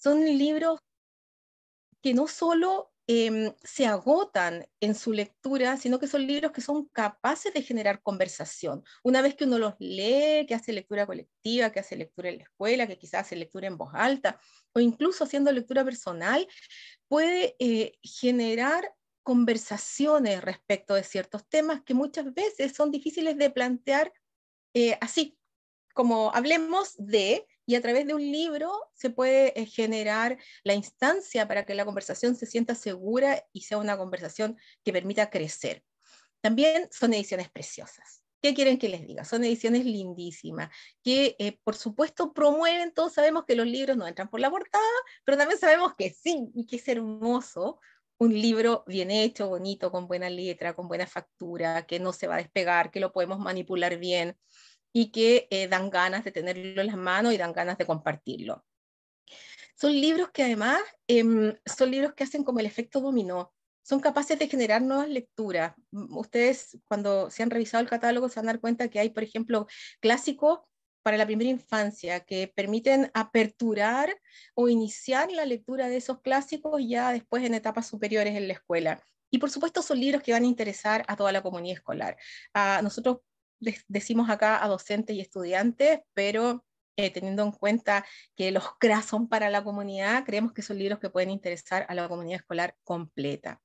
son libros que no solo em, se agotan en su lectura, sino que son libros que son capaces de generar conversación. Una vez que uno los lee, que hace lectura colectiva, que hace lectura en la escuela, que quizás hace lectura en voz alta, o incluso haciendo lectura personal, puede eh, generar conversaciones respecto de ciertos temas que muchas veces son difíciles de plantear eh, así, como hablemos de, y a través de un libro se puede eh, generar la instancia para que la conversación se sienta segura y sea una conversación que permita crecer. También son ediciones preciosas. ¿Qué quieren que les diga? Son ediciones lindísimas, que eh, por supuesto promueven, todos sabemos que los libros no entran por la portada, pero también sabemos que sí, y que es hermoso un libro bien hecho, bonito, con buena letra, con buena factura, que no se va a despegar, que lo podemos manipular bien y que eh, dan ganas de tenerlo en las manos y dan ganas de compartirlo. Son libros que además em, son libros que hacen como el efecto dominó. Son capaces de generar nuevas lecturas. Mm, ustedes cuando se han revisado el catálogo se van a dar cuenta que hay, por ejemplo, clásicos para la primera infancia que permiten aperturar o iniciar la lectura de esos clásicos ya después en etapas superiores en la escuela. Y por supuesto son libros que van a interesar a toda la comunidad escolar. A nosotros decimos acá a docentes y estudiantes, pero eh, teniendo en cuenta que los CRA son para la comunidad, creemos que son libros que pueden interesar a la comunidad escolar completa.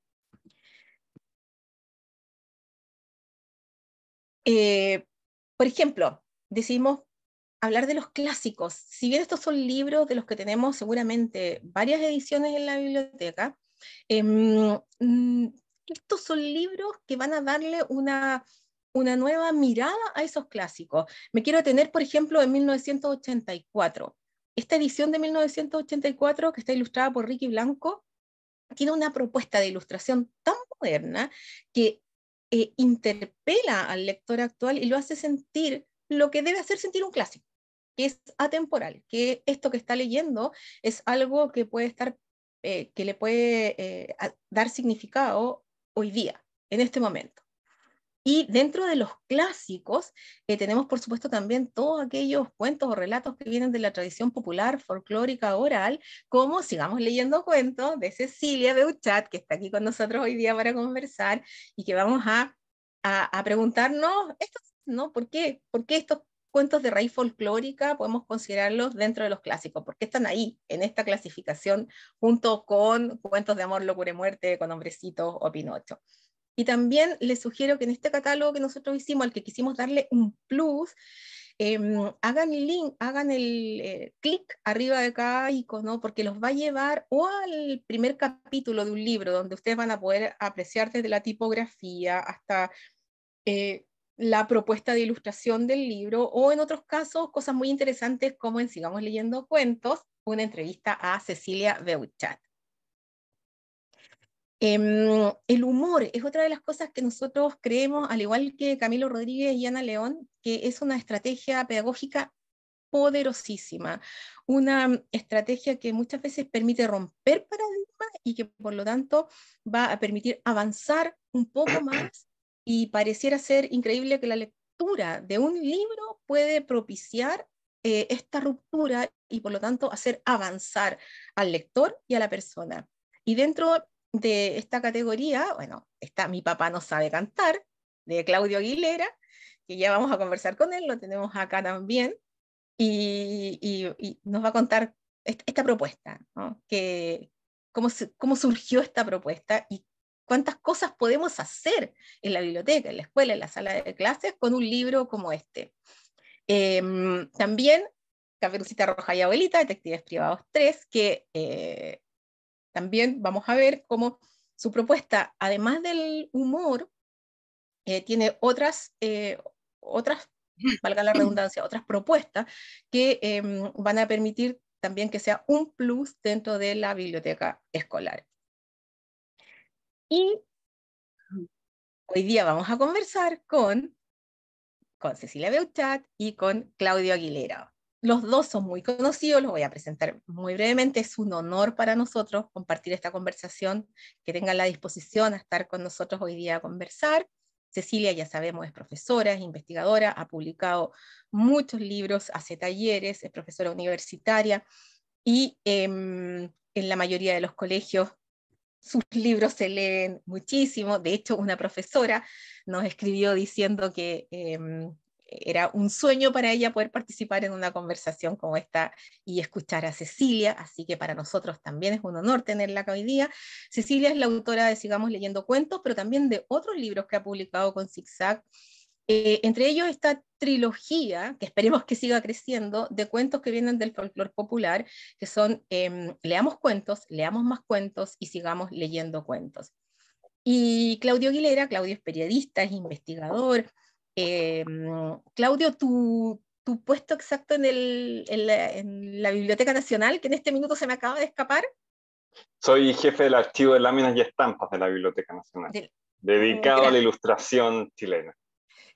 Eh, por ejemplo, decimos hablar de los clásicos. Si bien estos son libros de los que tenemos seguramente varias ediciones en la biblioteca, em, mm, estos son libros que van a darle una una nueva mirada a esos clásicos. Me quiero tener, por ejemplo, en 1984. Esta edición de 1984, que está ilustrada por Ricky Blanco, tiene una propuesta de ilustración tan moderna que eh, interpela al lector actual y lo hace sentir lo que debe hacer sentir un clásico, que es atemporal, que esto que está leyendo es algo que puede estar, eh, que le puede eh, dar significado hoy día, en este momento. Y dentro de los clásicos, eh, tenemos por supuesto también todos aquellos cuentos o relatos que vienen de la tradición popular, folclórica, oral, como sigamos leyendo cuentos de Cecilia Beuchat, que está aquí con nosotros hoy día para conversar y que vamos a, preguntarnos, no? ¿Por qué? ¿Por estos cuentos de raíz folclórica podemos considerarlos dentro de los clásicos, ¿Por qué están ahí, en esta clasificación, junto con cuentos de amor, locura y muerte, con hombrecitos o Pinocho. Y también les sugiero que en este catálogo que nosotros hicimos, al que quisimos darle un plus, em, hagan el link, hagan el eh, clic arriba de cada icono, porque los va a llevar o al primer capítulo de un libro, donde ustedes van a poder apreciar desde la tipografía hasta eh, la propuesta de ilustración del libro, o en otros casos, cosas muy interesantes como en Sigamos leyendo cuentos, una entrevista a Cecilia Beuchat. Em, el humor es otra de las cosas que nosotros creemos, al igual que Camilo Rodríguez y Ana León, que es una estrategia pedagógica poderosísima, una mm, estrategia que muchas veces permite romper paradigmas y que por lo tanto va a permitir avanzar un poco más y pareciera ser increíble que la lectura de un libro puede propiciar eh, esta ruptura y por lo tanto hacer avanzar al lector y a la persona. Y dentro de esta categoría, bueno, está Mi papá no sabe cantar, de Claudio Aguilera, que ya vamos a conversar con él, lo tenemos acá también, y, y, y nos va a contar esta, propuesta, ¿no? que, cómo, cómo surgió esta propuesta y cuántas cosas podemos hacer en la biblioteca, en la escuela, en la sala de clases con un libro como este. Eh, también Caperucita Roja y Abuelita, Detectives Privados 3, que eh, también vamos a ver cómo su propuesta, además del humor, eh, tiene otras, eh, otras, valga la redundancia, otras propuestas que em, van a permitir también que sea un plus dentro de la biblioteca escolar. Y hoy día vamos a conversar con, con Cecilia Beuchat y con Claudio Aguilera los dos son muy conocidos, los voy a presentar muy brevemente. Es un honor para nosotros compartir esta conversación, que tengan la disposición a estar con nosotros hoy día a conversar. Cecilia, ya sabemos, es profesora, es investigadora, ha publicado muchos libros, hace talleres, es profesora universitaria y em, en la mayoría de los colegios sus libros se leen muchísimo. De hecho, una profesora nos escribió diciendo que... Em, era un sueño para ella poder participar en una conversación como esta y escuchar a Cecilia, así que para nosotros también es un honor tenerla hoy día. Cecilia es la autora de Sigamos leyendo cuentos, pero también de otros libros que ha publicado con Zigzag. Eh, entre ellos esta trilogía, que esperemos que siga creciendo, de cuentos que vienen del folclore popular, que son em, Leamos cuentos, Leamos más cuentos y Sigamos leyendo cuentos. Y Claudio Aguilera, Claudio es periodista, es investigador, eh, mm, Claudio, tu, puesto exacto en, la, Biblioteca Nacional, que en este minuto se me acaba de escapar. Soy jefe del archivo de láminas y estampas de la Biblioteca Nacional, dedicado a la ilustración chilena.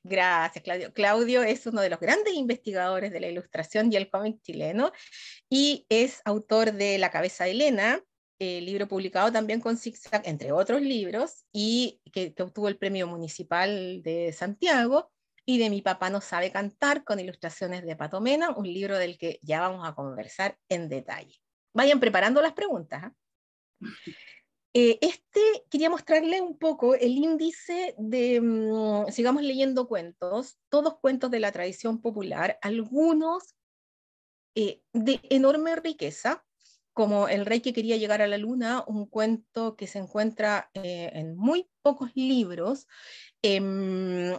Gracias, Claudio. Claudio es uno de los grandes investigadores de la ilustración y el cómic chileno y es autor de La cabeza de Elena, eh, libro publicado también con Zigzag, entre otros libros, y que, obtuvo el premio municipal de Santiago, y de Mi papá no sabe cantar, con ilustraciones de Patomena, un libro del que ya vamos a conversar en detalle. Vayan preparando las preguntas. ¿ah? Eh, este quería mostrarle un poco el índice de, mm, sigamos leyendo cuentos, todos cuentos de la tradición popular, algunos eh, de enorme riqueza, como El rey que quería llegar a la luna, un cuento que se encuentra eh, en muy pocos libros, em,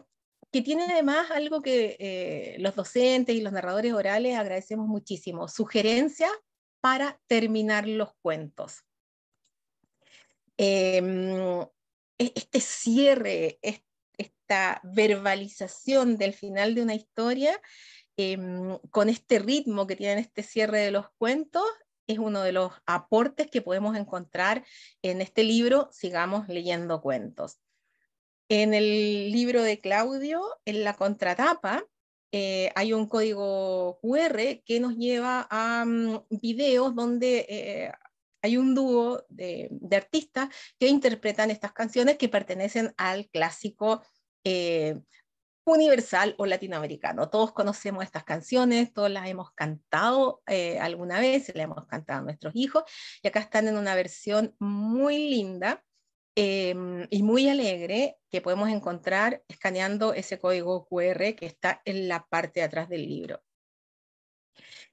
que tiene además algo que eh, los docentes y los narradores orales agradecemos muchísimo, sugerencia para terminar los cuentos. Em, e-, este cierre, esta verbalización del final de una historia, em, con este ritmo que tienen este cierre de los cuentos, es uno de los aportes que podemos encontrar en este libro, Sigamos leyendo cuentos. En el libro de Claudio, en la contratapa, eh, hay un código QR que nos lleva a mm, videos donde eh, hay un dúo de, artistas que interpretan estas canciones que pertenecen al clásico eh, universal o latinoamericano. Todos conocemos estas canciones, todas las hemos cantado eh, alguna vez, las hemos cantado a nuestros hijos, y acá están en una versión muy linda em, y muy alegre que podemos encontrar escaneando ese código QR que está en la parte de atrás del libro.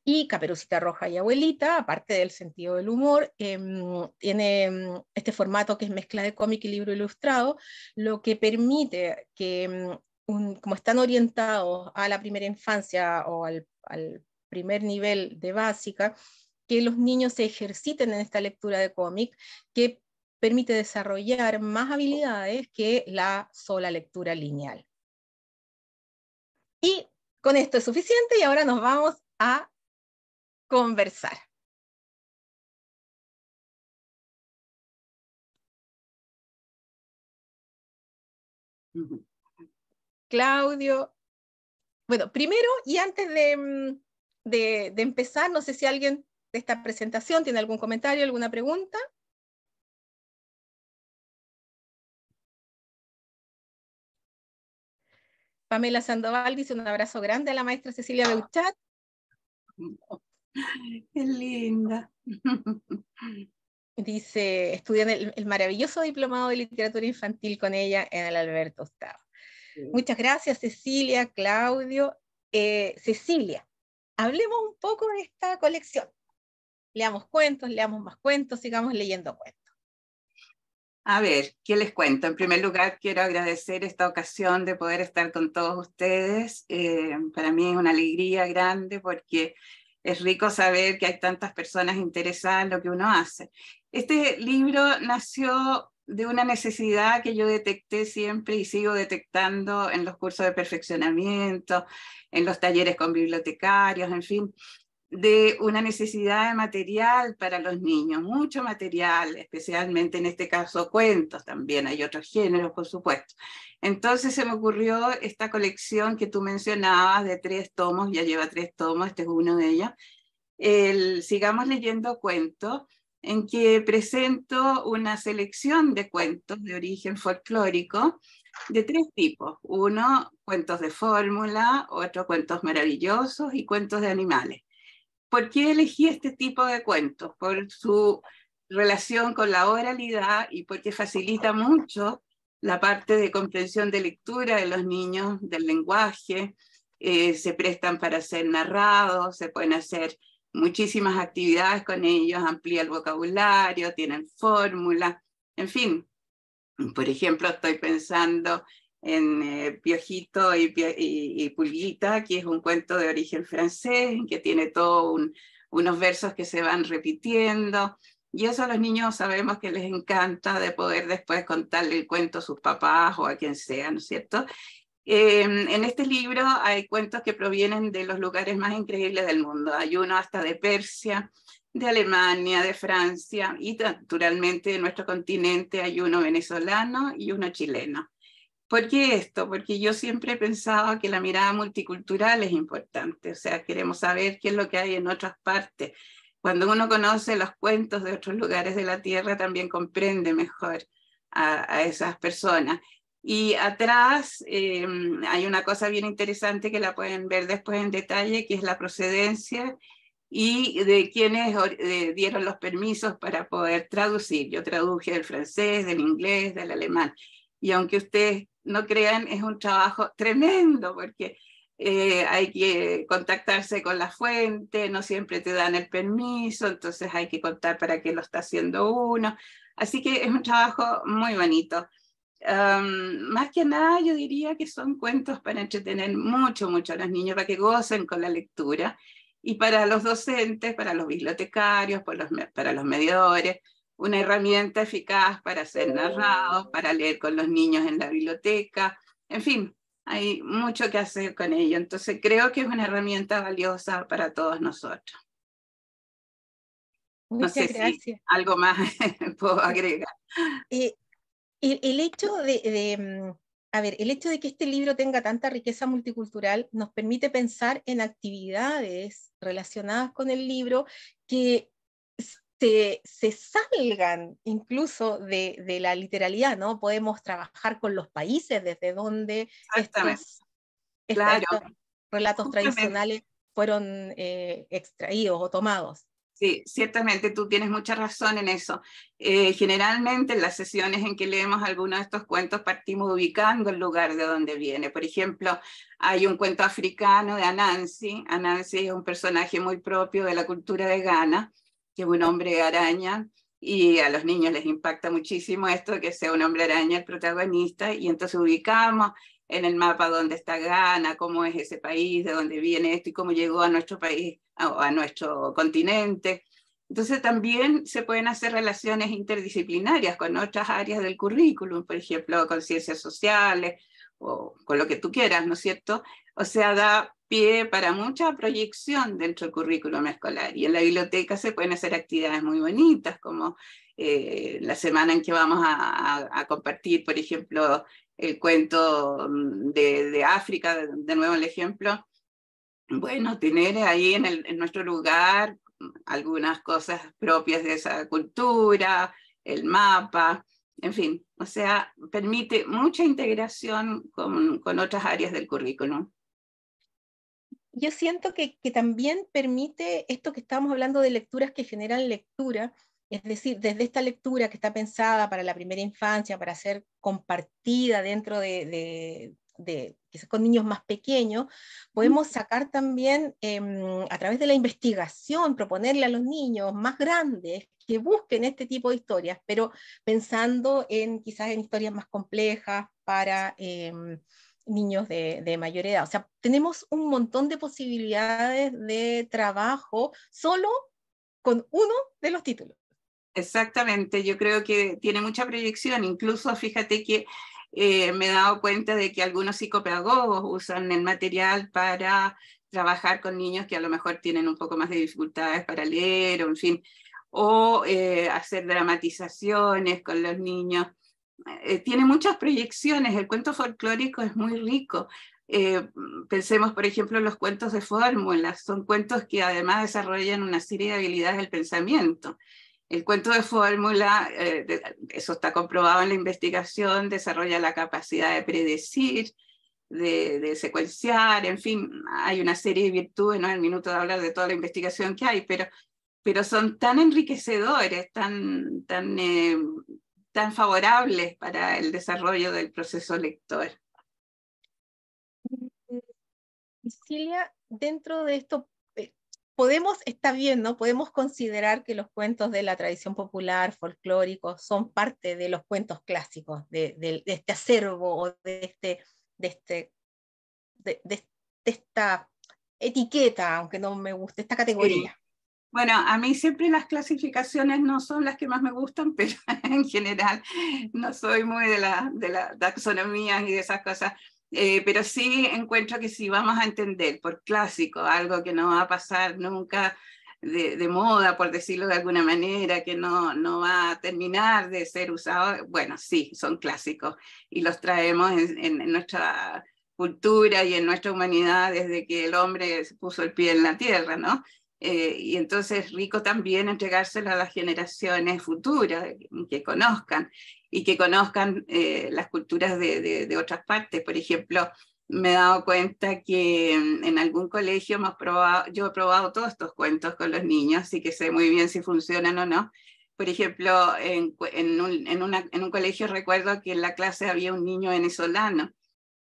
Y Caperucita Roja y Abuelita, aparte del sentido del humor, em, tiene este formato que es mezcla de cómic y libro ilustrado, lo que permite que em, como están orientados a la primera infancia o al, primer nivel de básica, que los niños se ejerciten en esta lectura de cómic, que permite desarrollar más habilidades que la sola lectura lineal. Y con esto es suficiente y ahora nos vamos a conversar. Claudio. Bueno, primero y antes mm, de, empezar, no sé si alguien de esta presentación tiene algún comentario, alguna pregunta. Pamela Sandoval dice un abrazo grande a la maestra Cecilia ah. Beuchat. Qué linda. Dice, estudian el, maravilloso diplomado de literatura infantil con ella en el Alberto Hurtado. Muchas gracias, Cecilia, Claudio. Eh, Cecilia, hablemos un poco de esta colección. Leamos cuentos, leamos más cuentos, sigamos leyendo cuentos. A ver, ¿qué les cuento? En primer lugar, quiero agradecer esta ocasión de poder estar con todos ustedes. Eh, para mí es una alegría grande porque es rico saber que hay tantas personas interesadas en lo que uno hace. Este libro nació de una necesidad que yo detecté siempre y sigo detectando en los cursos de perfeccionamiento, en los talleres con bibliotecarios, en fin, de una necesidad de material para los niños, mucho material, especialmente en este caso cuentos, también hay otros géneros, por supuesto. Entonces se me ocurrió esta colección que tú mencionabas de tres tomos, ya lleva tres tomos, este es uno de ellos, el Sigamos leyendo cuentos, en que presento una selección de cuentos de origen folclórico de tres tipos. Uno, cuentos de fórmula, otro, cuentos maravillosos y cuentos de animales. ¿Por qué elegí este tipo de cuentos? Por su relación con la oralidad y porque facilita mucho la parte de comprensión de lectura de los niños, del lenguaje, eh, se prestan para ser narrados, se pueden hacer muchísimas actividades con ellos, amplía el vocabulario, tienen fórmulas, en fin. Por ejemplo, estoy pensando en eh, Piojito y, Pulguita, que es un cuento de origen francés, que tiene todos unos versos que se van repitiendo. Y eso a los niños sabemos que les encanta de poder después contarle el cuento a sus papás o a quien sea, ¿no es cierto? Em, en este libro hay cuentos que provienen de los lugares más increíbles del mundo. Hay uno hasta de Persia, de Alemania, de Francia y naturalmente de nuestro continente hay uno venezolano y uno chileno. ¿Por qué esto? Porque yo siempre he pensado que la mirada multicultural es importante, o sea, queremos saber qué es lo que hay en otras partes. Cuando uno conoce los cuentos de otros lugares de la Tierra, también comprende mejor a, a esas personas. Y atrás em, hay una cosa bien interesante que la pueden ver después en detalle, que es la procedencia y de quienes eh, dieron los permisos para poder traducir. Yo traduje del francés, del inglés, del alemán. Y aunque ustedes no crean, es un trabajo tremendo porque eh, hay que contactarse con la fuente, no siempre te dan el permiso, entonces hay que contar para qué lo está haciendo uno. Así que es un trabajo muy bonito más que nada yo diría que son cuentos para entretener mucho, mucho a los niños, para que gocen con la lectura. Y para los docentes, para los bibliotecarios, para los, para los mediadores, una herramienta eficaz para ser narrados, para leer con los niños en la biblioteca. En fin, hay mucho que hacer con ello. Entonces creo que es una herramienta valiosa para todos nosotros. Muchas no sé gracias. Si algo más puedo agregar. Y eh, el, hecho de, mm, ver, el hecho de que este libro tenga tanta riqueza multicultural nos permite pensar en actividades relacionadas con el libro que se, salgan incluso de, la literalidad, ¿no? Podemos trabajar con los países desde donde estos, relatos tradicionales fueron eh, extraídos o tomados. Sí, ciertamente tú tienes mucha razón en eso. Eh, generalmente en las sesiones en que leemos algunos de estos cuentos partimos ubicando el lugar de donde viene. Por ejemplo, hay un cuento africano de Anansi. Anansi es un personaje muy propio de la cultura de Ghana, que es un hombre araña y a los niños les impacta muchísimo esto, que sea un hombre araña el protagonista, y entonces ubicamos en el mapa dónde está Ghana, cómo es ese país, de dónde viene esto y cómo llegó a nuestro país, o a nuestro continente. Entonces también se pueden hacer relaciones interdisciplinarias con otras áreas del currículum, por ejemplo, con ciencias sociales o con lo que tú quieras, ¿no es cierto? O sea, da pie para mucha proyección dentro del currículum escolar. Y en la biblioteca se pueden hacer actividades muy bonitas, como eh, la semana en que vamos a compartir, por ejemplo, el cuento mm, de, de África, de, nuevo el ejemplo, bueno, tener ahí en, el, en, nuestro lugar mm, algunas cosas propias de esa cultura, el mapa, en fin, o sea, permite mucha integración con, con otras áreas del currículum. Yo siento que, que también permite esto que estábamos hablando de lecturas que generan lectura, es decir, desde esta lectura que está pensada para la primera infancia, para ser compartida dentro de, quizás con niños más pequeños, podemos sacar también em, a través de la investigación, proponerle a los niños más grandes que busquen este tipo de historias, pero pensando en quizás en historias más complejas para... Em, niños de, mayor edad. O sea, tenemos un montón de posibilidades de trabajo solo con uno de los títulos. Exactamente, yo creo que tiene mucha proyección. Incluso fíjate que eh, me he dado cuenta de que algunos psicopedagogos usan el material para trabajar con niños que a lo mejor tienen un poco más de dificultades para leer, o en fin, o eh, hacer dramatizaciones con los niños. Eh, tiene muchas proyecciones, el cuento folclórico es muy rico. pensemos, por ejemplo, los cuentos de fórmulas, son cuentos que además desarrollan una serie de habilidades del pensamiento. El cuento de fórmula, eh, eso está comprobado en la investigación, desarrolla la capacidad de predecir, de, secuenciar, en fin, hay una serie de virtudes, no es el minuto de hablar de toda la investigación que hay, pero, pero son tan enriquecedores, tan, tan, eh, tan favorables para el desarrollo del proceso lector. Mm, Cecilia, dentro de esto podemos, está bien, ¿no? Podemos considerar que los cuentos de la tradición popular, folclóricos, son parte de los cuentos clásicos, de, este acervo o de este, de este, de, esta etiqueta, aunque no me guste, esta categoría. Bueno, a mí siempre las clasificaciones no son las que más me gustan, pero en general no soy muy de la, de la taxonomía y de esas cosas. Eh, pero sí encuentro que si vamos a entender por clásico algo que no va a pasar nunca de, moda, por decirlo de alguna manera, que no, no va a terminar de ser usado, bueno, sí, son clásicos y los traemos en, nuestra cultura y en nuestra humanidad desde que el hombre puso el pie en la tierra, ¿no? Eh, y entonces rico también entregárselo a las generaciones futuras que conozcan y que conozcan eh, las culturas de, de, otras partes. Por ejemplo, me he dado cuenta que mm, en algún colegio hemos probado, yo he probado todos estos cuentos con los niños, así que sé muy bien si funcionan o no. Por ejemplo, en, en, un, en, una, en un colegio recuerdo que en la clase había un niño venezolano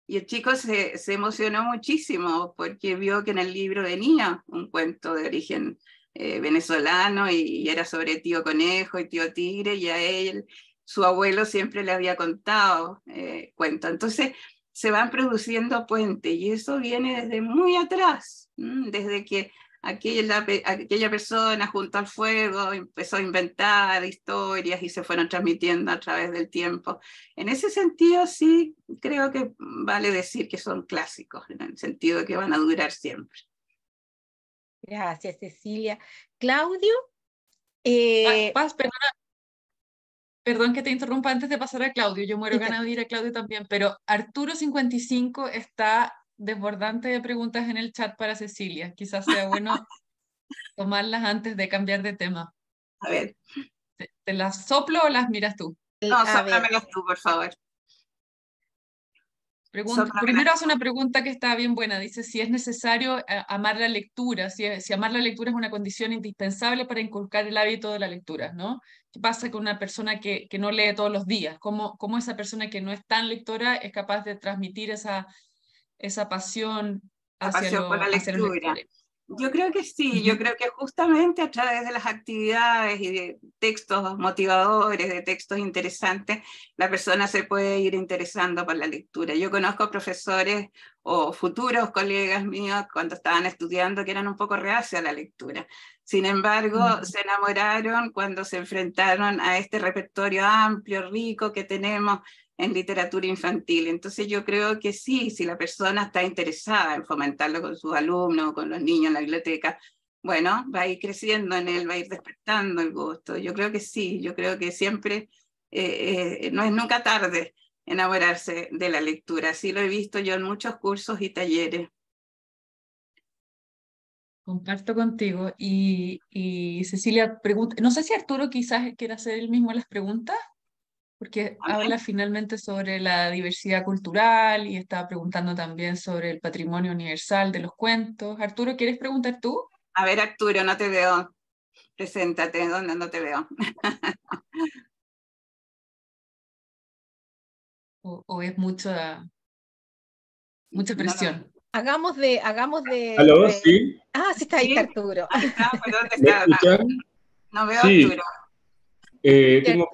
y el chico se, se, emocionó muchísimo porque vio que en el libro venía un cuento de origen eh, venezolano y, y, era sobre tío conejo y tío tigre y a él su abuelo siempre le había contado eh, cuentos. Entonces se van produciendo puentes y eso viene desde muy atrás, desde que aquella, persona junto al fuego empezó a inventar historias y se fueron transmitiendo a través del tiempo. En ese sentido sí creo que vale decir que son clásicos, en el sentido de que van a durar siempre. Gracias, Cecilia. Claudio. Ah, eh, Paz, perdona, perdón que te interrumpa antes de pasar a Claudio, yo muero ganas de ir a Claudio también, pero Arturo55 está desbordante de preguntas en el chat para Cecilia. Quizás sea bueno tomarlas antes de cambiar de tema. A ver. ¿Te, las soplo o las miras tú? No, sóplamelas tú, por favor. primero hace una pregunta que está bien buena. Dice si es necesario eh, amar la lectura, si amar la lectura es una condición indispensable para inculcar el hábito de la lectura, ¿no? qué pasa con una persona que, que no lee todos los días, ¿Cómo, esa persona que no es tan lectora es capaz de transmitir esa, esa pasión hacia, la por la lectura. Yo creo que sí, yo creo que justamente a través de las actividades y de textos motivadores, de textos interesantes, la persona se puede ir interesando por la lectura. Yo conozco profesores o futuros colegas míos cuando estaban estudiando que eran un poco reacios a la lectura, sin embargo, mm. se enamoraron cuando se enfrentaron a este repertorio amplio, rico que tenemos en literatura infantil. Entonces yo creo que sí, si la persona está interesada en fomentarlo con sus alumnos con los niños en la biblioteca, bueno, va a ir creciendo en él, va a ir despertando el gusto. Yo creo que sí, yo creo que siempre, eh, eh, no es nunca tarde enamorarse de la lectura. Así lo he visto yo en muchos cursos y talleres. Comparto contigo. Y, Cecilia, pregunta, no sé si Arturo quizás quiera hacer él mismo las preguntas, porque ah, habla finalmente sobre la diversidad cultural y estaba preguntando también sobre el patrimonio universal de los cuentos. Arturo, ¿quieres preguntar tú? A ver, Arturo, no te veo. Preséntate, ¿dónde no te veo? o, es mucha, presión. Hagamos de, hagamos de. ¿Aló? ¿Sí? Ah, sí está ahí Arturo. Ah, está. No veo a Arturo. Eh, tengo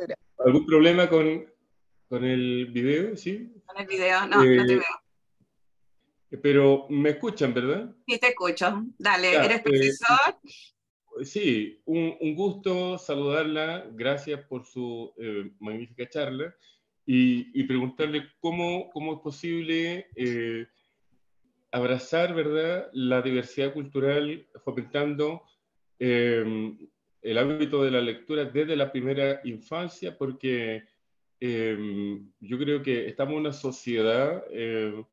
algún problema con, con, el video, ¿sí? Con el video, no, no te eh, veo. Pero me escuchan, ¿verdad? Sí, te escucho. Dale, ¿eres eh, profesor? sí, un, un, gusto saludarla. Gracias por su magnífica charla. Y, y preguntarle cómo, cómo es posible abrazar, ¿verdad?, la diversidad cultural fomentando em, el ámbito de la lectura desde la primera infancia, porque em, yo creo que estamos en una sociedad em,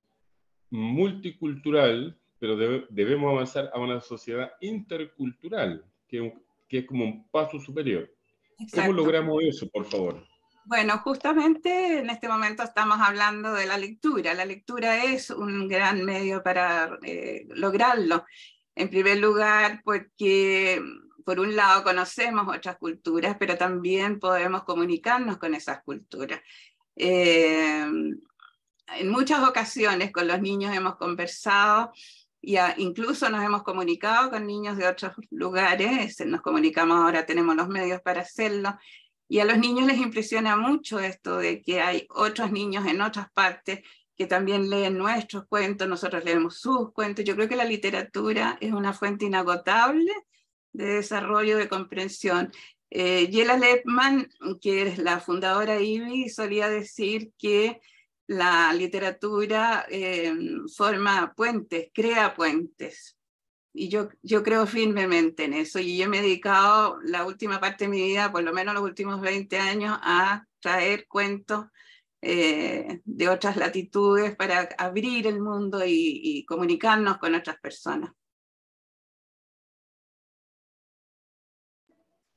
multicultural, pero debemos avanzar a una sociedad intercultural, que, que es como un paso superior. ¿Cómo logramos eso, por favor? Bueno, justamente en este momento estamos hablando de la lectura. La lectura es un gran medio para eh, lograrlo. En primer lugar, porque por un lado conocemos otras culturas, pero también podemos comunicarnos con esas culturas. Eh, en muchas ocasiones con los niños hemos conversado y incluso nos hemos comunicado con niños de otros lugares, nos comunicamos ahora, tenemos los medios para hacerlo, y a los niños les impresiona mucho esto de que hay otros niños en otras partes que también leen nuestros cuentos, nosotros leemos sus cuentos. Yo creo que la literatura es una fuente inagotable de desarrollo, de comprensión. Eh, Yela Lepman, que es la fundadora de IBI, solía decir que la literatura eh, forma puentes, crea puentes y yo, creo firmemente en eso. Y yo me he dedicado la última parte de mi vida, por lo menos los últimos 20 años, a traer cuentos eh, de otras latitudes para abrir el mundo y, y comunicarnos con otras personas.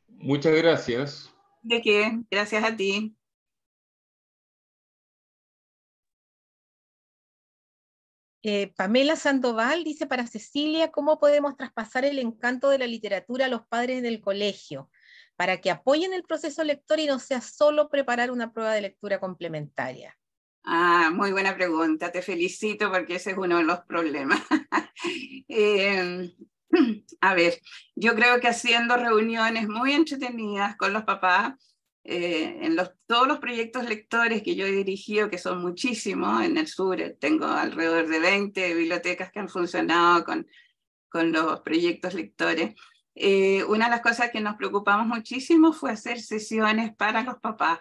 Muchas gracias. De qué, gracias a ti. Eh, Pamela Sandoval dice para Cecilia, ¿cómo podemos traspasar el encanto de la literatura a los padres del colegio para que apoyen el proceso lector y no sea solo preparar una prueba de lectura complementaria? Ah, muy buena pregunta, te felicito porque ese es uno de los problemas. Eh, a ver, yo creo que haciendo reuniones muy entretenidas con los papás, eh, en los, todos los proyectos lectores que yo he dirigido, que son muchísimos, en el sur eh, tengo alrededor de 20 bibliotecas que han funcionado con, con los proyectos lectores, eh, una de las cosas que nos preocupamos muchísimo fue hacer sesiones para los papás.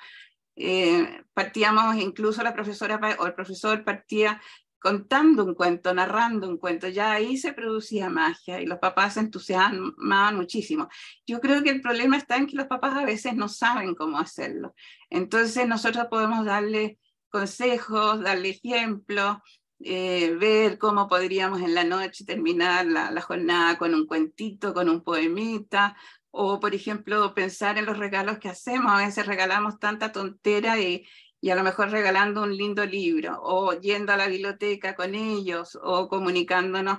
partíamos, incluso la profesora o el profesor partía contando un cuento, narrando un cuento, ya ahí se producía magia y los papás se entusiasmaban muchísimo. Yo creo que el problema está en que los papás a veces no saben cómo hacerlo. Entonces nosotros podemos darle consejos, darle ejemplos, eh, ver cómo podríamos en la noche terminar la, la jornada con un cuentito, con un poemita, o por ejemplo pensar en los regalos que hacemos. A veces regalamos tanta tontera y, y a lo mejor regalando un lindo libro o yendo a la biblioteca con ellos o comunicándonos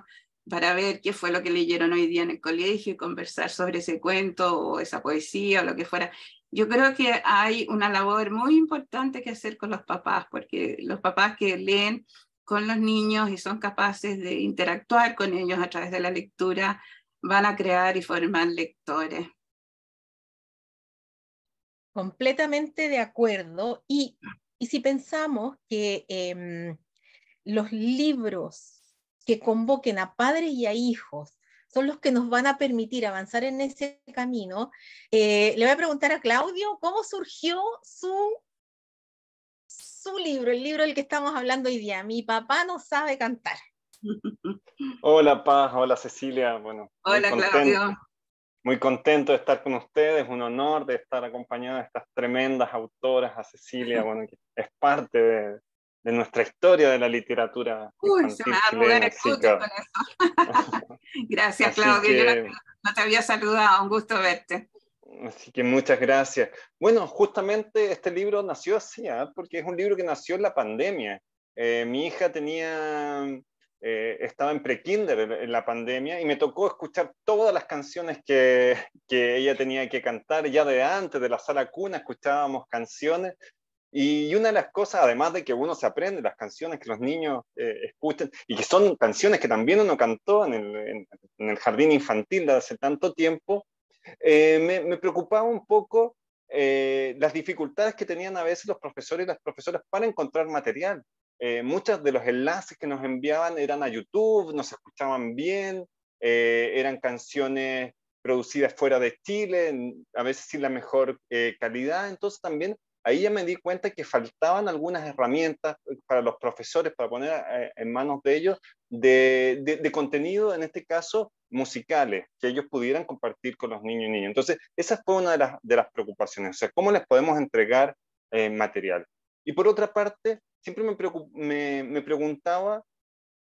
para ver qué fue lo que leyeron hoy día en el colegio y conversar sobre ese cuento o esa poesía o lo que fuera. Yo creo que hay una labor muy importante que hacer con los papás, porque los papás que leen con los niños y son capaces de interactuar con ellos a través de la lectura, van a crear y formar lectores. Completamente de acuerdo. Y, si pensamos que em, los libros que convoquen a padres y a hijos son los que nos van a permitir avanzar en ese camino, eh, le voy a preguntar a Claudio cómo surgió su, su libro, el libro del que estamos hablando hoy día, Mi papá no sabe cantar. Hola Paz, hola Cecilia, bueno. Hola Claudio. Muy contento de estar con ustedes, un honor de estar acompañado de estas tremendas autoras, a Cecilia, bueno, que es parte de, nuestra historia de la literatura. Uy, se me con eso. gracias, Claudio. no te había saludado, un gusto verte. Así que muchas gracias. Bueno, justamente este libro nació así, ¿ah? porque es un libro que nació en la pandemia. Eh, mi hija tenía eh, estaba en prekinder en la pandemia y me tocó escuchar todas las canciones que, ella tenía que cantar. Ya de antes de la sala cuna escuchábamos canciones. Y una de las cosas, además de que uno se aprende las canciones que los niños eh, escuchan, y que son canciones que también uno cantó en el, jardín infantil de hace tanto tiempo, eh, me, preocupaba un poco las dificultades que tenían a veces los profesores y las profesoras para encontrar material eh, muchos de los enlaces que nos enviaban eran a YouTube, nos escuchaban bien, eh, eran canciones producidas fuera de Chile, a veces sin la mejor eh, calidad. Entonces también ahí ya me di cuenta que faltaban algunas herramientas eh, para los profesores, para poner en manos de ellos, de, contenido, en este caso, musicales, que ellos pudieran compartir con los niños y niñas. Entonces, esa fue una de las, preocupaciones, o sea, ¿cómo les podemos entregar material? Y por otra parte, siempre me, preguntaba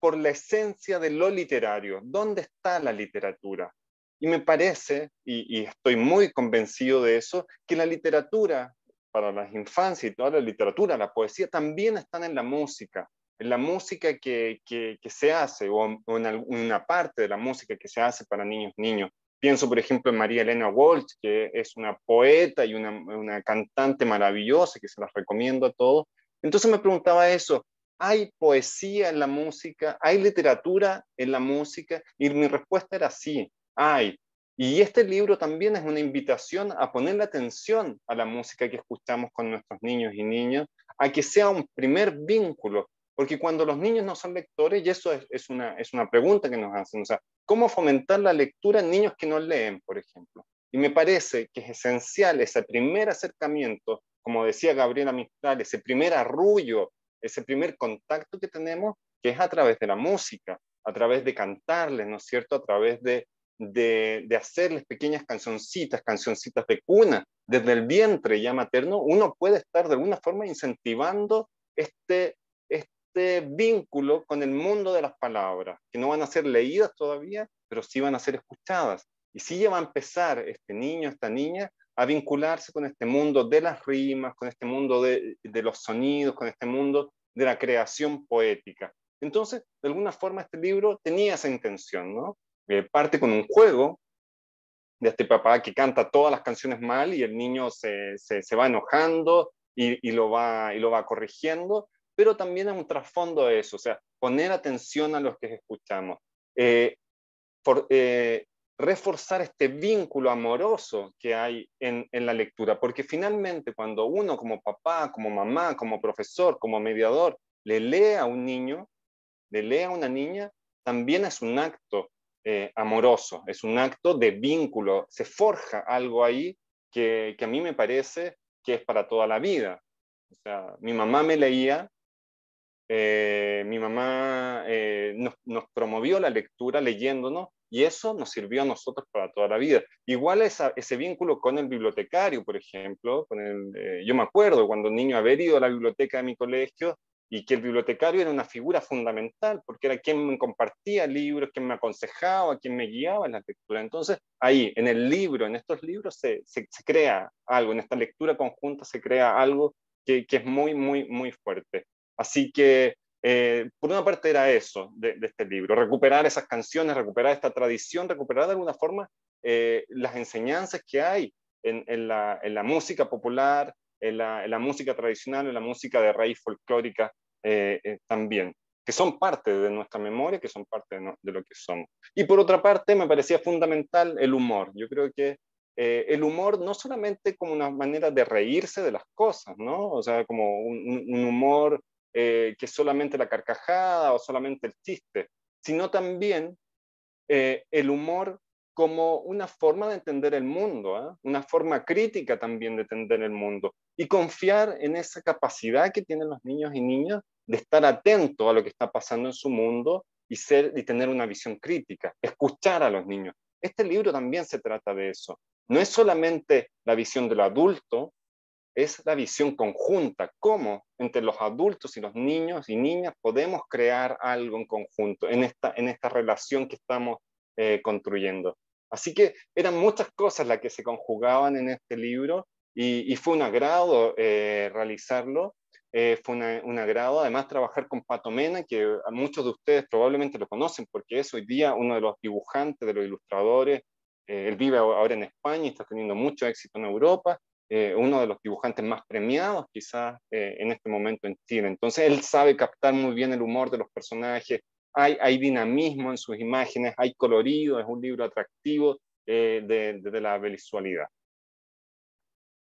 por la esencia de lo literario, ¿dónde está la literatura? Y me parece, y, estoy muy convencido de eso, que la literatura para las infancias y toda la literatura, la poesía, también están en la música, en la música que, que, se hace o, en alguna parte de la música que se hace para niños, niños. Pienso, por ejemplo, en María Elena Walsh, que es una poeta y una, cantante maravillosa, que se las recomiendo a todos. Entonces me preguntaba eso, ¿hay poesía en la música? ¿Hay literatura en la música? Y mi respuesta era sí, hay. Y este libro también es una invitación a poner la atención a la música que escuchamos con nuestros niños y niñas, a que sea un primer vínculo porque cuando los niños no son lectores, y eso es, una, es una pregunta que nos hacen, ¿cómo fomentar la lectura en niños que no leen, por ejemplo? Y me parece que es esencial ese primer acercamiento, como decía Gabriela Mistral, ese primer arrullo, ese primer contacto que tenemos, que es a través de la música, a través de cantarles, ¿no es cierto? A través de, de, de hacerles pequeñas cancioncitas, cancioncitas de cuna, desde el vientre ya materno, uno puede estar de alguna forma incentivando este este vínculo con el mundo de las palabras, que no van a ser leídas todavía, pero sí van a ser escuchadas. Y sí ya va a empezar este niño, esta niña, a vincularse con este mundo de las rimas, con este mundo de, los sonidos, con este mundo de la creación poética. Entonces, de alguna forma, este libro tenía esa intención, ¿no? Eh, parte con un juego de este papá que canta todas las canciones mal y el niño se, va enojando y, y, lo va, y lo va corrigiendo, pero también hay un trasfondo de eso, o sea, poner atención a los que escuchamos, eh, eh, reforzar este vínculo amoroso que hay en, la lectura, porque finalmente cuando uno como papá, como mamá, como profesor, como mediador, le lee a un niño, le lee a una niña, también es un acto eh, amoroso, es un acto de vínculo, se forja algo ahí que, a mí me parece que es para toda la vida. O sea, mi mamá me leía eh, mi mamá eh, nos, promovió la lectura leyéndonos y eso nos sirvió a nosotros para toda la vida. Igual ese vínculo con el bibliotecario, por ejemplo, con eh, yo me acuerdo cuando niño haber ido a la biblioteca de mi colegio y que el bibliotecario era una figura fundamental porque era quien me compartía libros, quien me aconsejaba, quien me guiaba en la lectura. Entonces ahí, en el libro, en estos libros se, crea algo, en esta lectura conjunta se crea algo que es muy, muy, muy fuerte. Así que, eh, por una parte era eso de, este libro, recuperar esas canciones, recuperar esta tradición, recuperar de alguna forma eh, las enseñanzas que hay en, la, música popular, en la, música tradicional, en la música de raíz folclórica eh, también que son parte de nuestra memoria, que son parte de, lo que somos. Y por otra parte, me parecía fundamental el humor. Yo creo que el humor no solamente como una manera de reírse de las cosas, ¿no? O sea, como un, un humor eh, que solamente la carcajada o solamente el chiste, sino también eh, el humor como una forma de entender el mundo, ¿ah? una forma crítica también de entender el mundo y confiar en esa capacidad que tienen los niños y niñas de estar atento a lo que está pasando en su mundo y, ser, y tener una visión crítica, escuchar a los niños. Este libro también se trata de eso. No es solamente la visión del adulto, es la visión conjunta, cómo entre los adultos y los niños y niñas podemos crear algo en conjunto, en esta, en esta relación que estamos eh, construyendo. Así que eran muchas cosas las que se conjugaban en este libro y, fue un agrado eh, realizarlo, eh, fue un agrado además trabajar con Patomena que muchos de ustedes probablemente lo conocen porque es hoy día uno de los dibujantes, de los ilustradores, él vive ahora en España y está teniendo mucho éxito en Europa, eh, uno de los dibujantes más premiados quizás eh, en este momento en Chile. Entonces él sabe captar muy bien el humor de los personajes, hay, hay dinamismo en sus imágenes, hay colorido, es un libro atractivo eh, de, la visualidad.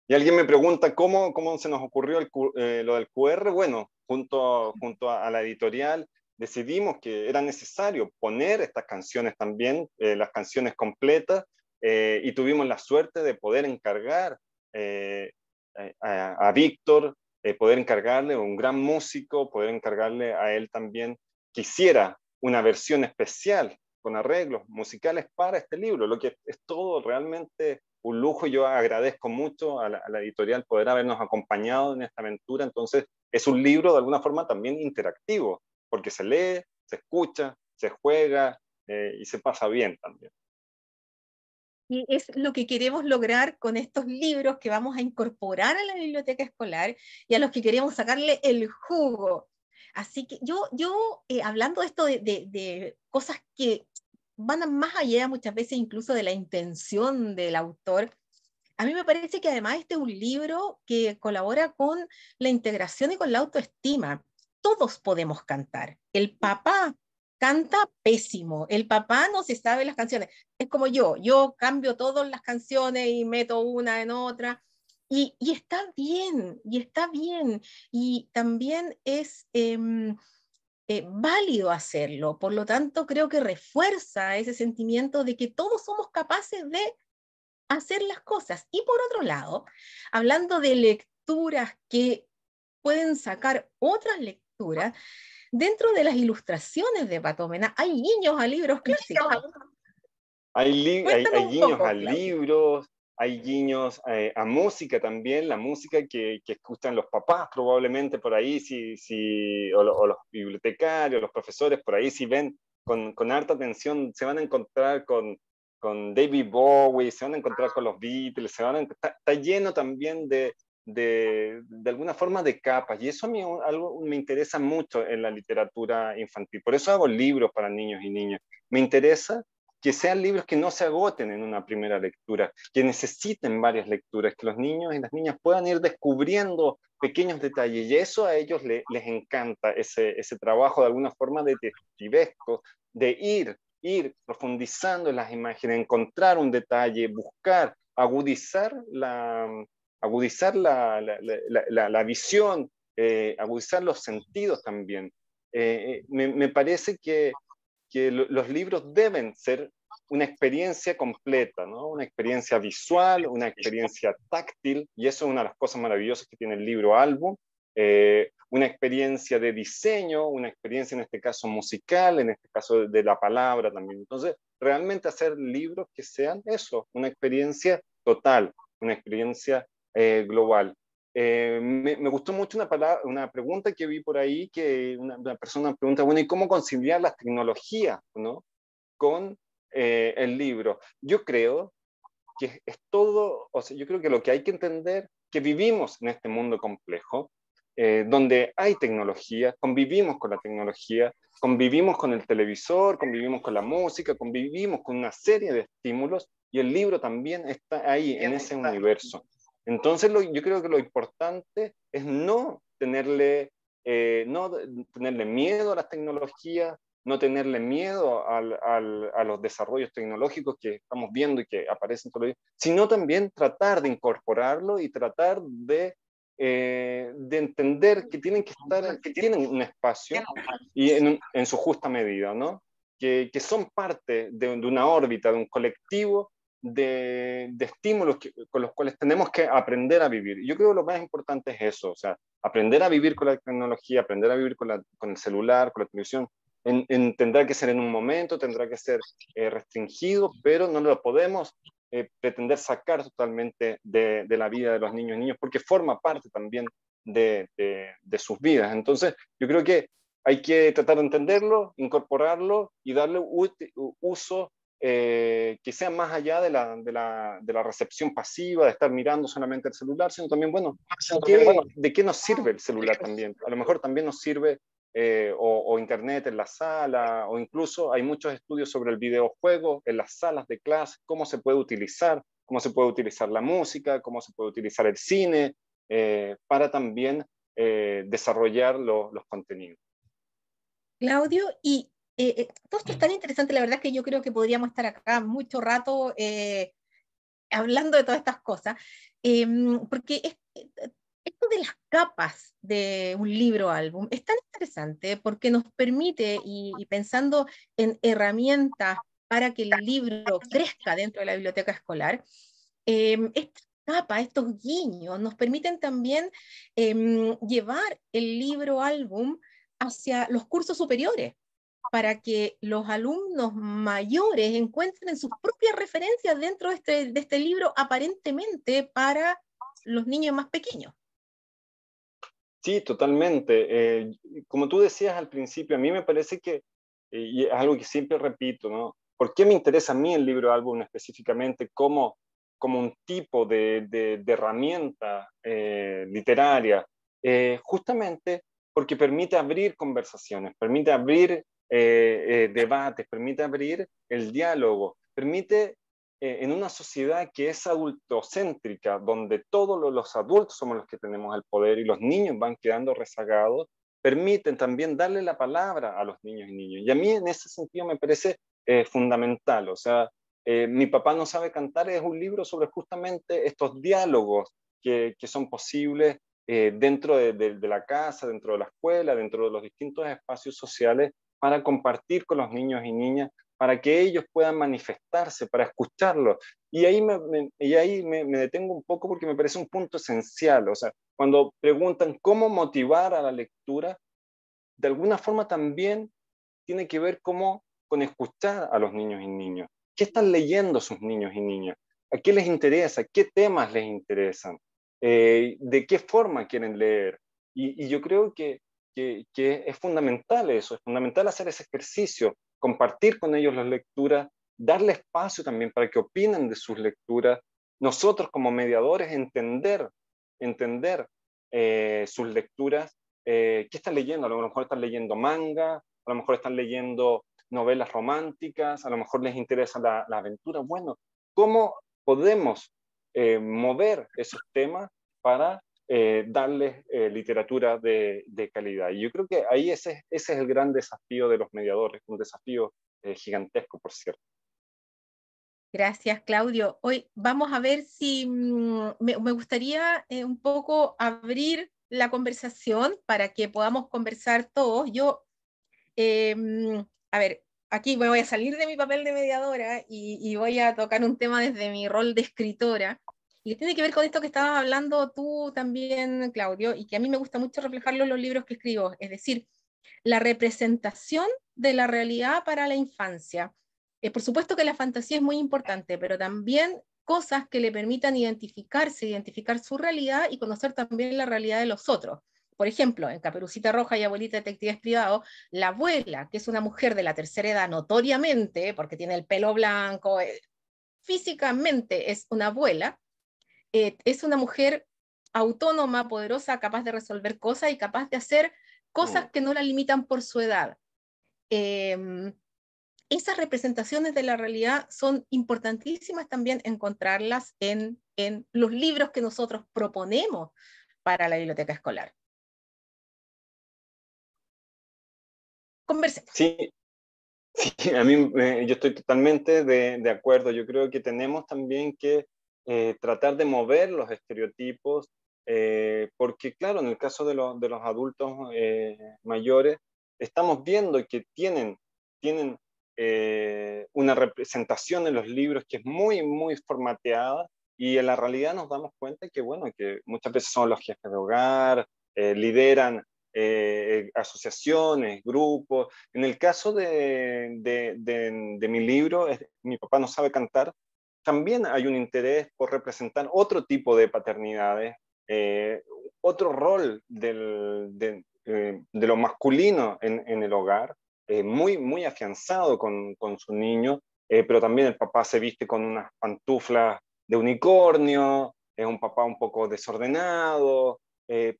Y alguien me pregunta cómo, cómo se nos ocurrió eh, lo del QR. Bueno, junto, junto a, la editorial decidimos que era necesario poner estas canciones también, las canciones completas, y tuvimos la suerte de poder encargar eh, eh, a, Víctor, eh, poder encargarle, un gran músico, poder encargarle a él también que hiciera una versión especial con arreglos musicales para este libro, lo que es todo realmente un lujo. Yo agradezco mucho a la, editorial poder habernos acompañado en esta aventura. Entonces, es un libro de alguna forma también interactivo, porque se lee, se escucha, se juega y se pasa bien también. Y es lo que queremos lograr con estos libros que vamos a incorporar a la biblioteca escolar y a los que queremos sacarle el jugo. Así que yo, yo eh, hablando de esto de cosas que van más allá muchas veces incluso de la intención del autor, a mí me parece que además este es un libro que colabora con la integración y con la autoestima. Todos podemos cantar. El papá canta pésimo. El papá no se sabe las canciones. Es como yo, yo cambio todas las canciones y meto una en otra. Y, está bien, y está bien. Y también es em, eh, válido hacerlo. Por lo tanto, creo que refuerza ese sentimiento de que todos somos capaces de hacer las cosas. Y por otro lado, hablando de lecturas que pueden sacar otras lecturas, dentro de las ilustraciones de Patómena hay niños a libros clásicos. Hay, niños a libros, hay guiños a música también, la música que, escuchan los papás probablemente por ahí, si, si o, los bibliotecarios, los profesores por ahí, si ven con, con harta atención, se van a encontrar con, con David Bowie, se van a encontrar con los Beatles, se van a, está, lleno también de, de, alguna forma de capas. Y eso a mí algo me interesa mucho en la literatura infantil. Por eso hago libros para niños y niñas. Me interesa que sean libros que no se agoten en una primera lectura, que necesiten varias lecturas, que los niños y las niñas puedan ir descubriendo pequeños detalles. Y eso a ellos les encanta, ese, ese trabajo de alguna forma detectivesco, de ir, ir profundizando en las imágenes, encontrar un detalle, buscar, agudizar la, agudizar la, la, la, visión, eh, agudizar los sentidos también. Eh, eh, me, me, parece que, que, los libros deben ser una experiencia completa, ¿no? una experiencia visual, una experiencia táctil, y eso es una de las cosas maravillosas que tiene el libro álbum, una experiencia de diseño, una experiencia en este caso musical, en este caso de la palabra también. Entonces, realmente hacer libros que sean eso, una experiencia total, una experiencia eh, global. Eh, me, gustó mucho una, palabra, una pregunta que vi por ahí, que una, persona pregunta, bueno, ¿y cómo conciliar las tecnologías ¿no? con eh, el libro? Yo creo que es, todo, o sea, yo creo que lo que hay que entender, que vivimos en este mundo complejo, donde hay tecnología, convivimos con la tecnología, convivimos con el televisor, convivimos con la música, convivimos con una serie de estímulos, y el libro también está ahí, en ese universo. Entonces yo creo que lo importante es no tenerle, eh, no tenerle miedo a las tecnologías, no tenerle miedo a los desarrollos tecnológicos que estamos viendo y que aparecen todos los días, sino también tratar de incorporarlo y tratar de, eh, de entender que tienen que estar, que tienen un espacio y en, su justa medida, ¿no? Que, que son parte de, de, una órbita, de un colectivo de, estímulos con los cuales tenemos que aprender a vivir. Yo creo que lo más importante es eso, o sea, aprender a vivir con la tecnología, aprender a vivir con, la, con el celular, con la televisión. tendrá que ser en un momento, tendrá que ser eh, restringido, pero no lo podemos eh, pretender sacar totalmente de, de, la vida de los niños y niños, porque forma parte también de, de, de, sus vidas. Entonces, yo creo que hay que tratar de entenderlo, incorporarlo y darle uso eh, que sea más allá de la, de, la, de la, recepción pasiva, de estar mirando solamente el celular, sino también, bueno, ah, ¿de qué nos ah, sirve el celular pues. también? A lo mejor también nos sirve eh, o, internet en la sala, o incluso hay muchos estudios sobre el videojuego en las salas de clase, cómo se puede utilizar, cómo se puede utilizar la música, cómo se puede utilizar el cine, eh, para también desarrollar los contenidos. Claudio, y todo esto es tan interesante, la verdad que yo creo que podríamos estar acá mucho rato eh, hablando de todas estas cosas, em, porque eh, esto de las capas de un libro álbum es tan interesante porque nos permite, y, pensando en herramientas para que el libro crezca dentro de la biblioteca escolar, em, estas capas, estos guiños, nos permiten también em, llevar el libro álbum hacia los cursos superiores para que los alumnos mayores encuentren sus propias referencias dentro de este, este libro, aparentemente para los niños más pequeños. Sí, totalmente. Eh, como tú decías al principio, a mí me parece que, eh, y es algo que siempre repito, ¿no? ¿Por qué me interesa a mí el libro álbum específicamente como, como un tipo de, de, herramienta eh, literaria? justamente porque permite abrir conversaciones, permite abrir eh, eh, debates, permite abrir el diálogo, permite eh, en una sociedad que es adultocéntrica, donde todos los adultos somos los que tenemos el poder y los niños van quedando rezagados, permiten también darle la palabra a los niños y niños. Y a mí en ese sentido me parece fundamental. O sea, Mi papá no sabe cantar es un libro sobre justamente estos diálogos que, que son posibles dentro de, la casa, dentro de la escuela, dentro de los distintos espacios sociales para compartir con los niños y niñas, para que ellos puedan manifestarse, para escucharlos. Y ahí, me, y ahí me, detengo un poco porque me parece un punto esencial. O sea, cuando preguntan cómo motivar a la lectura, de alguna forma también tiene que ver cómo, con escuchar a los niños y niñas. ¿Qué están leyendo sus niños y niñas? ¿A qué les interesa? ¿Qué temas les interesan? Eh, ¿De qué forma quieren leer? y yo creo que que, es fundamental eso, es fundamental hacer ese ejercicio, compartir con ellos las lecturas, darle espacio también para que opinen de sus lecturas, nosotros como mediadores entender, entender eh, sus lecturas, eh, qué están leyendo, a lo mejor están leyendo manga, a lo mejor están leyendo novelas románticas, a lo mejor les interesa la, aventura, bueno, ¿cómo podemos eh, mover esos temas para eh, darles eh, literatura de, calidad. Y yo creo que ahí ese, ese es el gran desafío de los mediadores, un desafío eh, gigantesco, por cierto. Gracias, Claudio. Hoy vamos a ver si mm, me, gustaría un poco abrir la conversación para que podamos conversar todos. Yo, mm, a ver, aquí me voy a salir de mi papel de mediadora y, y voy a tocar un tema desde mi rol de escritora y tiene que ver con esto que estabas hablando tú también, Claudio, y que a mí me gusta mucho reflejarlo en los libros que escribo, es decir, la representación de la realidad para la infancia. Es eh, por supuesto que la fantasía es muy importante, pero también cosas que le permitan identificarse, identificar su realidad y conocer también la realidad de los otros. Por ejemplo, en Caperucita Roja y Abuelita Detectives Privados, la abuela, que es una mujer de la tercera edad notoriamente, porque tiene el pelo blanco, eh, físicamente es una abuela, eh, es una mujer autónoma, poderosa, capaz de resolver cosas y capaz de hacer cosas mm. que no la limitan por su edad. Em, esas representaciones de la realidad son importantísimas también encontrarlas en, los libros que nosotros proponemos para la biblioteca escolar. Conversemos. Sí, a mí eh, yo estoy totalmente de, de, acuerdo. Yo creo que tenemos también que eh, tratar de mover los estereotipos, eh, porque claro, en el caso de, los adultos eh, mayores, estamos viendo que tienen, tienen una representación en los libros que es muy, muy formateada y en la realidad nos damos cuenta que, bueno, que muchas veces son los jefes de hogar, lideran asociaciones, grupos. En el caso de, mi libro, mi papá no sabe cantar, también hay un interés por representar otro tipo de paternidades, eh, otro rol eh, de, lo masculino en, el hogar, eh, muy, muy afianzado con, con su niño, pero también el papá se viste con unas pantuflas de unicornio, es un papá un poco desordenado,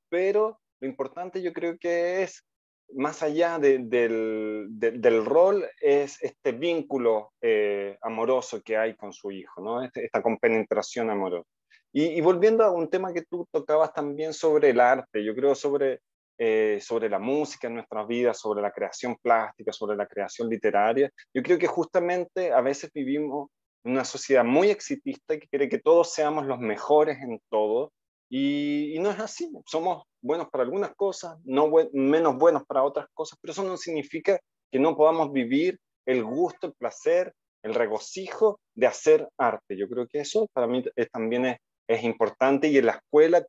pero lo importante yo creo que es más allá del, rol es este vínculo eh, amoroso que hay con su hijo, ¿no? Este, esta compenetración amorosa. Y, volviendo a un tema que tú tocabas también sobre el arte, yo creo sobre, eh, sobre la música en nuestras vidas, sobre la creación plástica, sobre la creación literaria, yo creo que justamente a veces vivimos en una sociedad muy exitista que quiere que todos seamos los mejores en todo y, no es así, somos buenos para algunas cosas, no menos buenos para otras cosas, pero eso no significa que no podamos vivir el gusto, el placer, el regocijo de hacer arte. Yo creo que eso para mí es, también es, importante y en la escuela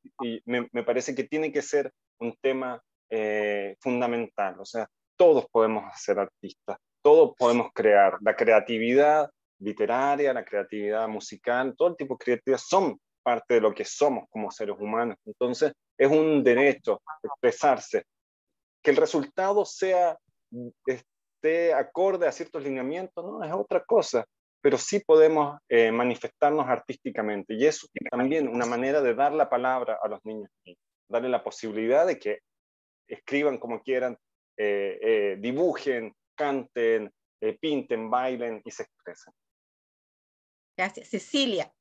me, parece que tiene que ser un tema eh, fundamental. O sea, todos podemos ser artistas, todos podemos crear. La creatividad literaria, la creatividad musical, todo el tipo de creatividad son parte de lo que somos como seres humanos. Entonces, es un derecho expresarse. Que el resultado sea, esté acorde a ciertos lineamientos, no, es otra cosa, pero sí podemos eh, manifestarnos artísticamente. Y eso es también una manera de dar la palabra a los niños, darle la posibilidad de que escriban como quieran, eh, eh, dibujen, canten, pinten, bailen y se expresen. Gracias. Cecilia.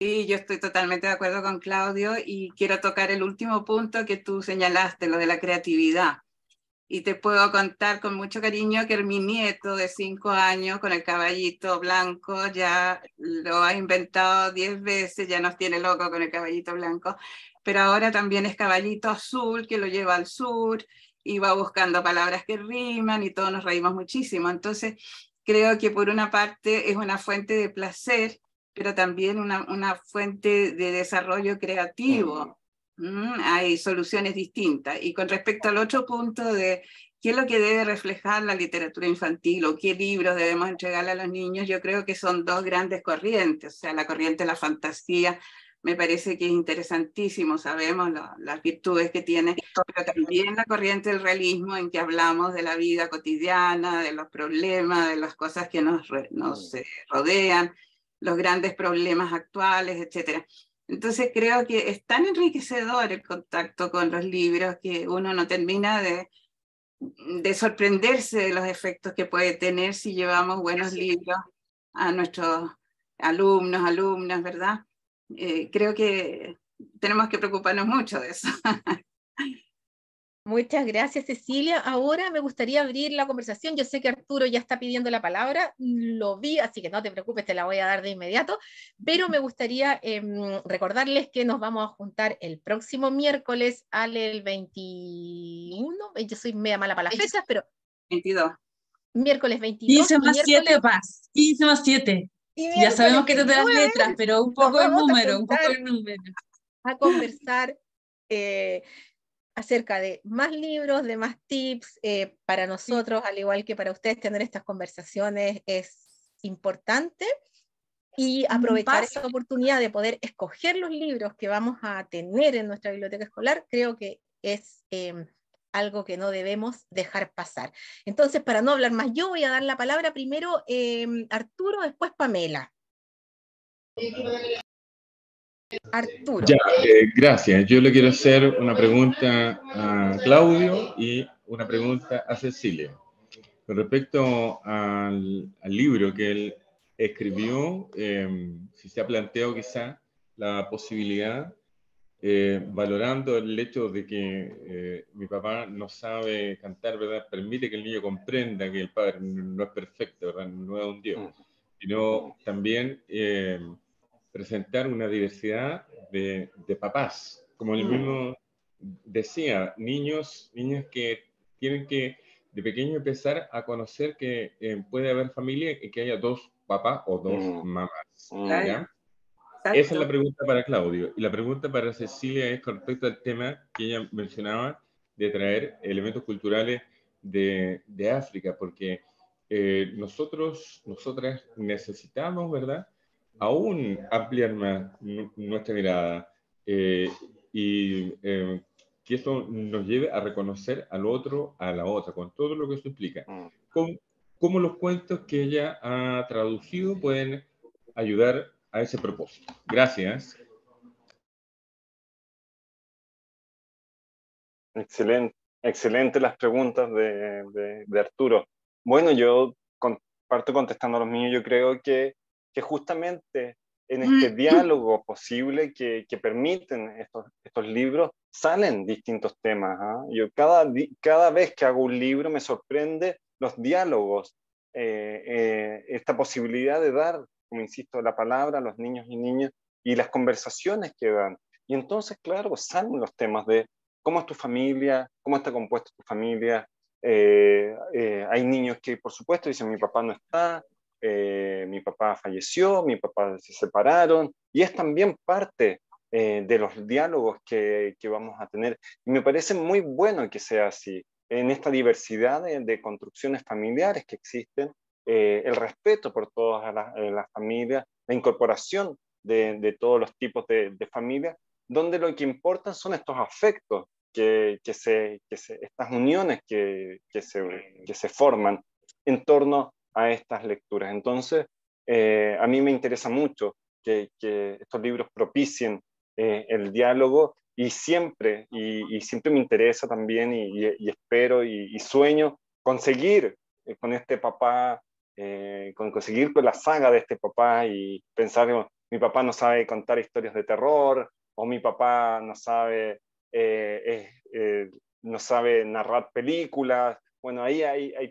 Sí, yo estoy totalmente de acuerdo con Claudio y quiero tocar el último punto que tú señalaste, lo de la creatividad. Y te puedo contar con mucho cariño que mi nieto de cinco años con el caballito blanco ya lo ha inventado diez veces, ya nos tiene loco con el caballito blanco, pero ahora también es caballito azul que lo lleva al sur y va buscando palabras que riman y todos nos reímos muchísimo. Entonces, creo que por una parte es una fuente de placer pero también una, una fuente de desarrollo creativo. Mm, hay soluciones distintas. Y con respecto al otro punto de qué es lo que debe reflejar la literatura infantil o qué libros debemos entregarle a los niños, yo creo que son dos grandes corrientes, o sea, la corriente de la fantasía. Me parece que es interesantísimo, sabemos las virtudes que tiene, pero también la corriente del realismo en que hablamos de la vida cotidiana, de los problemas, de las cosas que nos, nos eh, rodean, los grandes problemas actuales, etc. Entonces creo que es tan enriquecedor el contacto con los libros que uno no termina de, de sorprenderse de los efectos que puede tener si llevamos buenos libros a nuestros alumnos, alumnas, ¿verdad? Eh, creo que tenemos que preocuparnos mucho de eso. Muchas gracias, Cecilia. Ahora me gustaría abrir la conversación. Yo sé que Arturo ya está pidiendo la palabra, lo vi, así que no te preocupes, te la voy a dar de inmediato, pero me gustaría em, recordarles que nos vamos a juntar el próximo miércoles al el 21, yo soy media mala para las fechas, pero... 22. Miércoles 22. 15 más 7, Paz. 15 más 7. Ya sabemos que te das letras, pero un poco el número, un poco el número. A conversar. Eh, acerca de más libros, de más tips. Eh, para nosotros, al igual que para ustedes, tener estas conversaciones es importante y aprovechar esta oportunidad de poder escoger los libros que vamos a tener en nuestra biblioteca escolar, creo que es em, algo que no debemos dejar pasar. Entonces, para no hablar más, yo voy a dar la palabra primero eh, Arturo, después Pamela. Arturo. Ya, eh, gracias. Yo le quiero hacer una pregunta a Claudio y una pregunta a Cecilia. Con respecto al, libro que él escribió, em, si se ha planteado quizá la posibilidad, eh, valorando el hecho de que eh, mi papá no sabe cantar, ¿verdad? Permite que el niño comprenda que el padre no es perfecto, ¿verdad? No es un Dios, mm. sino también em, presentar una diversidad de, papás, como el mm. mismo decía, niños, niñas que tienen que de pequeño empezar a conocer que eh, puede haber familia y que haya dos papás o dos mm. mamás. Mm. Esa es la pregunta para Claudio. Y la pregunta para Cecilia es con respecto al tema que ella mencionaba de traer elementos culturales de, de África, porque eh, nosotros, nosotras necesitamos, ¿verdad? aún ampliar más nuestra mirada eh, y eh, que eso nos lleve a reconocer al otro, a la otra, con todo lo que eso implica. Mm. Con, cómo los cuentos que ella ha traducido pueden ayudar a ese propósito. Gracias. Excelente, excelente las preguntas de, Arturo. Bueno, yo parto contestando a los míos, yo creo que que justamente en este mm. diálogo posible que, permiten estos, libros, salen distintos temas. ¿ah? Yo cada, cada vez que hago un libro me sorprende los diálogos, eh, eh, esta posibilidad de dar, como insisto, la palabra a los niños y niñas y las conversaciones que dan. Y entonces, claro, salen los temas de cómo es tu familia, cómo está compuesta tu familia. Eh, hay niños que, por supuesto, dicen, mi papá no está, eh, mi papá falleció, mi papá se separaron, y es también parte eh, de los diálogos que, que, vamos a tener. Y me parece muy bueno que sea así, en esta diversidad de, construcciones familiares que existen, eh, el respeto por todas las, familias, la incorporación de, de, todos los tipos de, familias, donde lo que importan son estos afectos, que, que, se, que estas uniones que se, que se forman en torno a estas lecturas. Entonces, eh, a mí me interesa mucho que, estos libros propicien eh, el diálogo y siempre, y, siempre me interesa también y, espero y, sueño conseguir eh, con este papá, con conseguir con la saga de este papá y pensar, mi papá no sabe contar historias de terror o mi papá no sabe, no sabe narrar películas. Bueno, ahí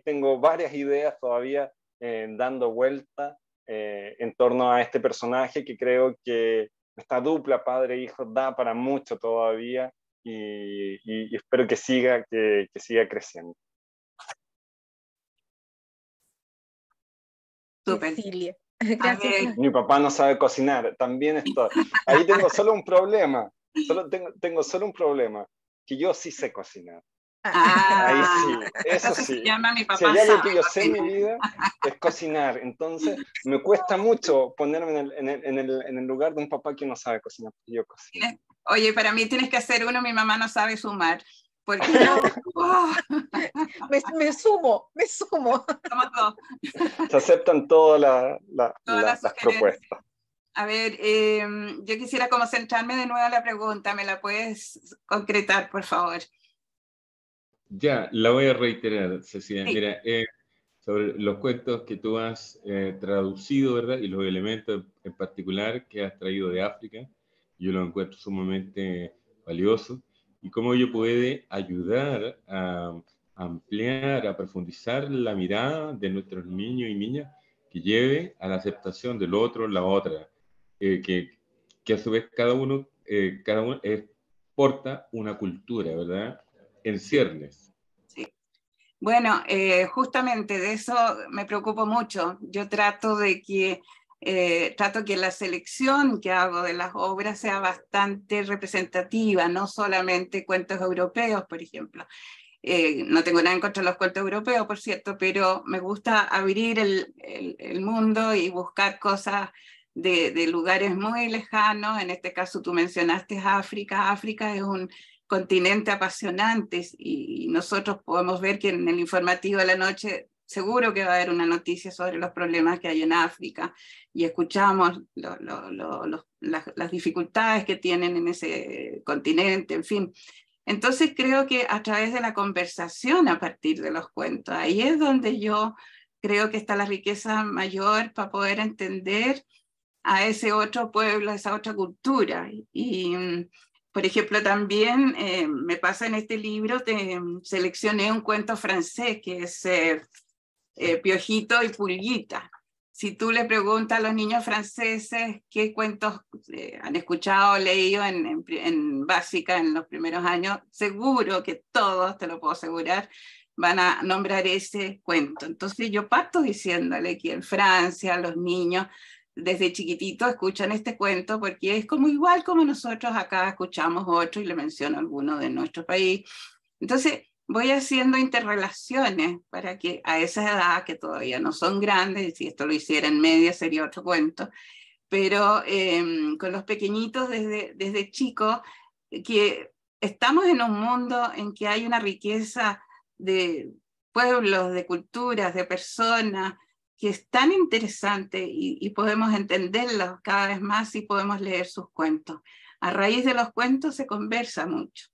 tengo varias ideas todavía eh, dando vuelta eh, en torno a este personaje que creo que esta dupla padre-hijo da para mucho todavía y, espero que siga, que, siga creciendo. tu Gracias. Eh, Mi papá no sabe cocinar, también estoy. Ahí tengo solo un problema, solo tengo, tengo solo un problema, que yo sí sé cocinar. Ah, Ahí sí, eso sí. si hay algo que yo sé en mi vida es cocinar, entonces me cuesta mucho ponerme en el, lugar de un papá que no sabe cocinar. Yo cocino. Oye, para mí tienes que hacer uno, mi mamá no sabe sumar. Porque oh. me, sumo, me sumo. Se aceptan todas las, propuestas. A ver, em, yo quisiera como centrarme de nuevo a la pregunta, ¿me la puedes concretar, por favor? Ya, la voy a reiterar, Cecilia. Mira, eh, sobre los cuentos que tú has eh, traducido, ¿verdad? Y los elementos en particular que has traído de África, yo lo encuentro sumamente valioso. Y cómo ello puede ayudar a, um, ampliar, a profundizar la mirada de nuestros niños y niñas que lleve a la aceptación del otro, la otra, eh, que, que, a su vez cada uno, cada uno porta una cultura, ¿verdad? en ciernes. Sí. Bueno, eh, justamente de eso me preocupo mucho. Yo trato de que eh, trato que la selección que hago de las obras sea bastante representativa, no solamente cuentos europeos, por ejemplo. Eh, no tengo nada en contra de los cuentos europeos, por cierto, pero me gusta abrir el, mundo y buscar cosas de, lugares muy lejanos. En este caso tú mencionaste África. África es un, continente apasionantes y nosotros podemos ver que en el informativo de la noche seguro que va a haber una noticia sobre los problemas que hay en África y escuchamos las, las, dificultades que tienen en ese continente, en fin. Entonces creo que a través de la conversación a partir de los cuentos, ahí es donde yo creo que está la riqueza mayor para poder entender a ese otro pueblo, a esa otra cultura. Y, mm, por ejemplo, también eh, me pasa en este libro, te, em, seleccioné un cuento francés que es eh, eh, Piojito y Pulguita. Si tú le preguntas a los niños franceses qué cuentos han escuchado o leído en, en, básica en los primeros años, seguro que todos, te lo puedo asegurar, van a nombrar ese cuento. Entonces yo parto diciéndole que en Francia los niños desde chiquitito escuchan este cuento porque es como igual como nosotros acá escuchamos otro y le menciono alguno de nuestro país. Entonces, voy haciendo interrelaciones para que a esa edad, que todavía no son grandes, y si esto lo hiciera en media sería otro cuento, pero em, con los pequeñitos desde, desde chicos, que estamos en un mundo en que hay una riqueza de pueblos, de culturas, de personas, que es tan interesante y, podemos entenderlos cada vez más y podemos leer sus cuentos. A raíz de los cuentos se conversa mucho.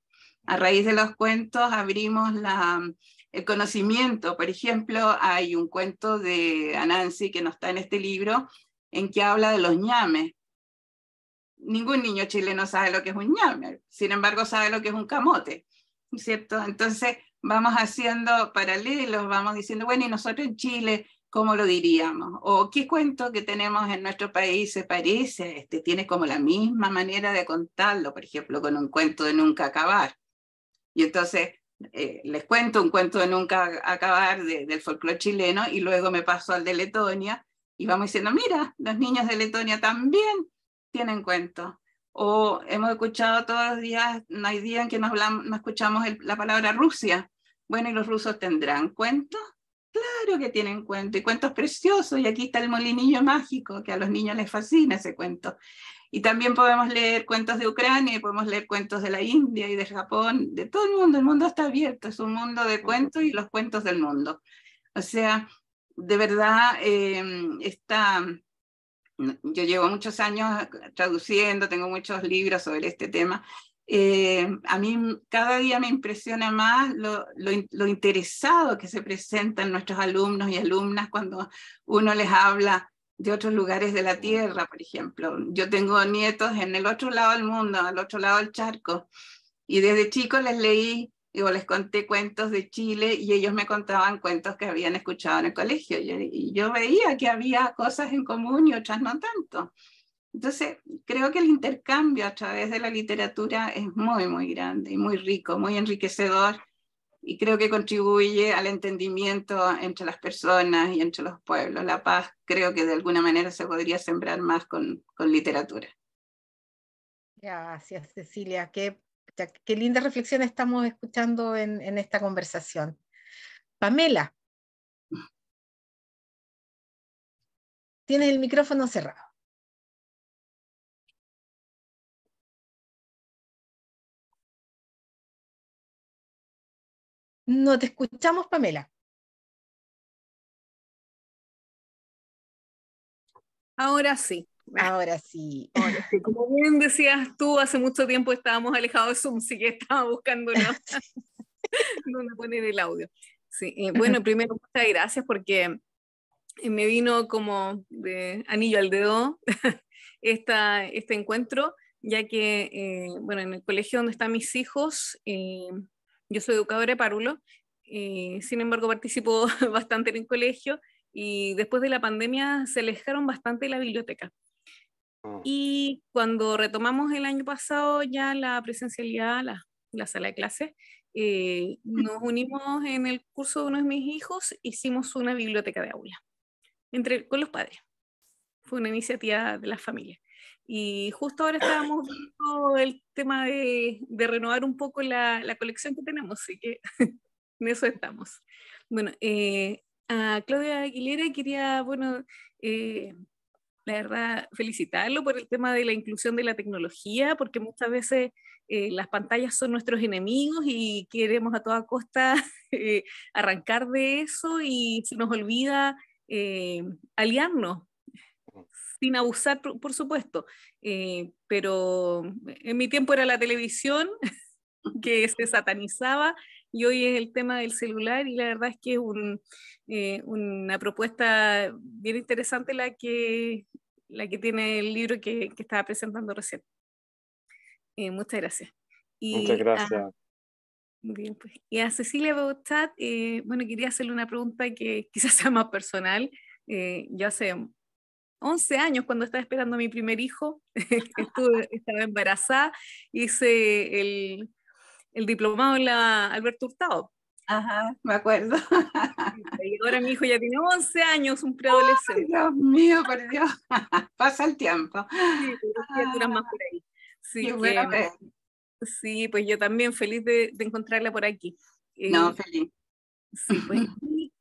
A raíz de los cuentos abrimos mm, el conocimiento. Por ejemplo, hay un cuento de Anansi que no está en este libro, en que habla de los ñames. Ningún niño chileno sabe lo que es un ñame, sin embargo sabe lo que es un camote, ¿cierto? Entonces vamos haciendo paralelos, vamos diciendo, bueno, y nosotros en Chile, ¿cómo lo diríamos? ¿O qué cuento que tenemos en nuestro país se parece? Este, tiene como la misma manera de contarlo, por ejemplo, con un cuento de nunca acabar. Y entonces eh, les cuento un cuento de nunca acabar del folclore chileno y luego me paso al de Letonia y vamos diciendo, mira, los niños de Letonia también tienen cuentos. O hemos escuchado todos los días, no hay día en que no escuchamos la palabra Rusia. Bueno, ¿y los rusos tendrán cuentos? Claro que tienen cuento y cuentos preciosos. Y aquí está el molinillo mágico, que a los niños les fascina ese cuento. Y también podemos leer cuentos de Ucrania, y podemos leer cuentos de la India y de Japón, de todo el mundo. El mundo está abierto, es un mundo de cuentos y los cuentos del mundo. O sea, de verdad, em, yo llevo muchos años traduciendo, tengo muchos libros sobre este tema eh, a mí cada día me impresiona más lo, interesado que se presentan nuestros alumnos y alumnas cuando uno les habla de otros lugares de la Tierra, por ejemplo. Yo tengo nietos en el otro lado del mundo, al otro lado del charco, y desde chico les leí o les conté cuentos de Chile y ellos me contaban cuentos que habían escuchado en el colegio. y yo veía que había cosas en común y otras no tanto. Entonces, creo que el intercambio a través de la literatura es muy, muy grande y muy rico, muy enriquecedor y creo que contribuye al entendimiento entre las personas y entre los pueblos. La paz creo que de alguna manera se podría sembrar más con, literatura. Gracias, Cecilia. Qué, qué linda reflexión estamos escuchando en, en esta conversación. Pamela, tienes el micrófono cerrado. No te escuchamos, Pamela. Ahora sí. Ahora sí. Como bien decías tú, hace mucho tiempo estábamos alejados de Zoom, sí que estaba buscando dónde poner el audio. Eh, bueno, primero muchas gracias porque eh, me vino como de anillo al dedo esta, este encuentro, ya que, eh, bueno, en el colegio donde están mis hijos, yo soy educadora de Parulo, eh, sin embargo participo bastante en el colegio y después de la pandemia se alejaron bastante de la biblioteca. Ah. Y cuando retomamos el año pasado ya la presencialidad, la, sala de clases, eh, nos unimos en el curso de uno de mis hijos, hicimos una biblioteca de aula entre, con los padres. Fue una iniciativa de la familia. Y justo ahora estábamos viendo el tema de, renovar un poco la, colección que tenemos, así que en eso estamos. Bueno, eh, a Claudia Aguilera quería, bueno, eh, la verdad, felicitarlo por el tema de la inclusión de la tecnología, porque muchas veces eh, las pantallas son nuestros enemigos y queremos a toda costa arrancar de eso y se nos olvida aliarnos sin abusar, por, supuesto, eh, pero en mi tiempo era la televisión que se satanizaba y hoy es el tema del celular y la verdad es que es eh, una propuesta bien interesante la que, la que tiene el libro que, estaba presentando recién. muchas eh, gracias. muchas gracias. y pues. a Cecilia Bautat, bueno, quería hacerle una pregunta que quizás sea más personal. ya hace 11 años cuando estaba esperando a mi primer hijo, Estuve, estaba embarazada, hice el, el diplomado en la Alberto Hurtado. Ajá, me acuerdo. Y ahora mi hijo ya tiene 11 años, un preadolescente. Dios mío, por Pasa el tiempo. Sí, pues yo también feliz de, encontrarla por aquí. no, eh, feliz. Sí, pues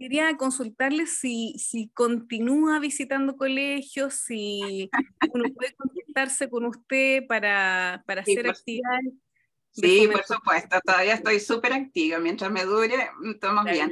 quería consultarle si, si continúa visitando colegios, si uno puede contactarse con usted para, para hacer Sí, por supuesto, todavía estoy súper activa, mientras me dure, estamos mm, bien.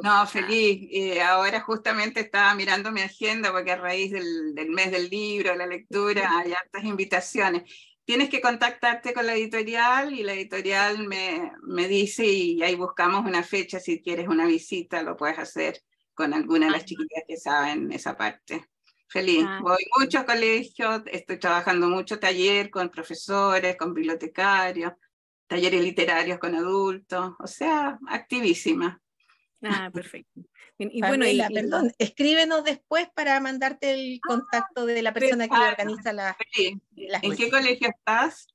No, feliz. Eh, ahora justamente estaba mirando mi agenda porque a raíz del, del mes del libro, la lectura, hay hartas invitaciones tienes que contactarte con la editorial y la editorial me, me, dice y ahí buscamos una fecha, si quieres una visita lo puedes hacer con alguna de las ah. chiquillas que saben esa parte. Feliz, ah, voy muchos colegios, estoy trabajando mucho taller con profesores, con bibliotecarios, talleres literarios con adultos, o sea, activísima. Ah, perfecto. y perdón, escríbenos después para mandarte el ah, contacto de la persona que organiza la, ¿En qué colegio estás?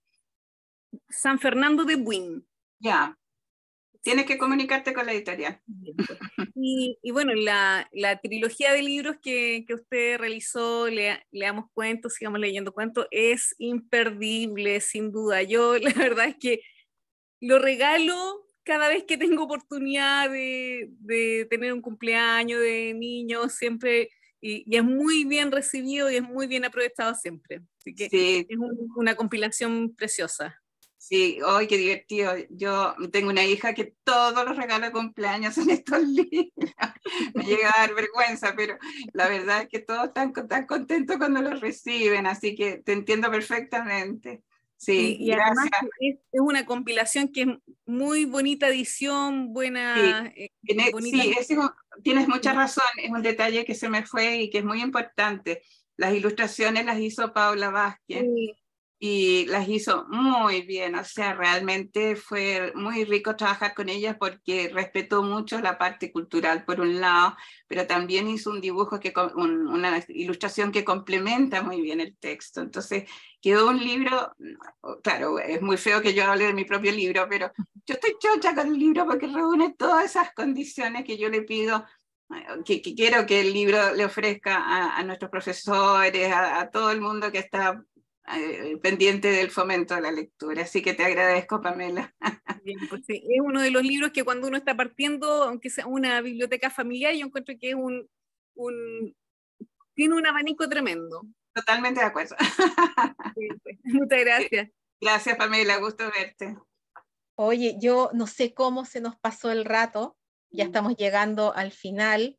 San Fernando de Buin. Ya. Tienes que comunicarte con la editorial. Y, bueno, la, trilogía de libros que, usted realizó, le, leamos cuentos, sigamos leyendo cuentos, es imperdible, sin duda. Yo la verdad es que lo regalo cada vez que tengo oportunidad de, tener un cumpleaños de niños, siempre, y, es muy bien recibido y es muy bien aprovechado siempre. es una compilación preciosa. Sí, ¡ay, qué divertido. Yo tengo una hija que todos los regalos de cumpleaños son estos libros. Me llega a dar vergüenza, pero la verdad es que todos están tan contentos cuando los reciben, así que te entiendo perfectamente. Sí, y, además es, una compilación que es muy bonita edición, buena. Sí, eh, tienes mucha razón, es un detalle que se me fue y que es muy importante. Las ilustraciones las hizo Paula Vázquez y las hizo muy bien, o sea, realmente fue muy rico trabajar con ellas porque respetó mucho la parte cultural por un lado, pero también hizo un dibujo, que, una ilustración que complementa muy bien el texto. Entonces, quedó un libro, claro, es muy feo que yo hable de mi propio libro, pero yo estoy chocha con el libro porque reúne todas esas condiciones que yo le pido eh, que, quiero que el libro le ofrezca a, nuestros profesores, a, a, todo el mundo que está eh, pendiente del fomento de la lectura. Así que te agradezco, Pamela. Pues es uno de los libros que cuando uno está partiendo, aunque sea una biblioteca familiar, yo encuentro que es un, un tiene un abanico tremendo. Totalmente de acuerdo. Pues, muchas gracias. Gracias, Pamela, gusto verte. Oye, yo no sé cómo se nos pasó el rato, ya estamos llegando al final.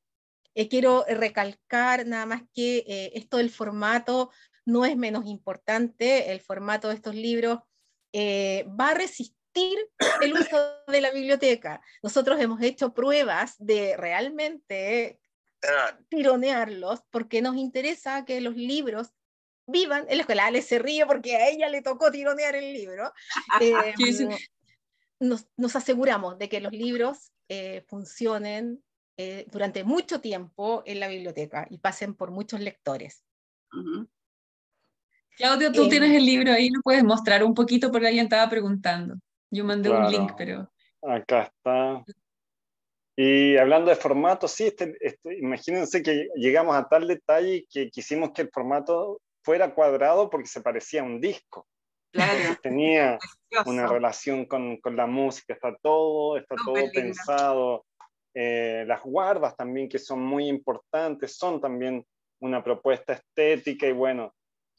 Eh, quiero recalcar nada más que eh, esto del formato no es menos importante, el formato de estos libros eh, va a resistir el uso de la biblioteca. Nosotros hemos hecho pruebas de realmente ah. tironearlos porque nos interesa que los libros vivan. En la escuela Ale se ríe porque a ella le tocó tironear el libro. Eh, nos, aseguramos de que los libros eh, funcionen durante mucho tiempo en la biblioteca y pasen por muchos lectores. Claudio, tú eh, tienes el libro ahí, lo puedes mostrar un poquito porque alguien estaba preguntando. Yo mandé un link, pero... Acá está. Y hablando de formato, sí, este, este, imagínense que llegamos a tal detalle que quisimos que el formato fuera cuadrado porque se parecía a un disco. Claro. tenía una relación con, con, la música, está todo, está todo pensado. Eh, las guardas también, que son muy importantes, son también una propuesta estética y bueno,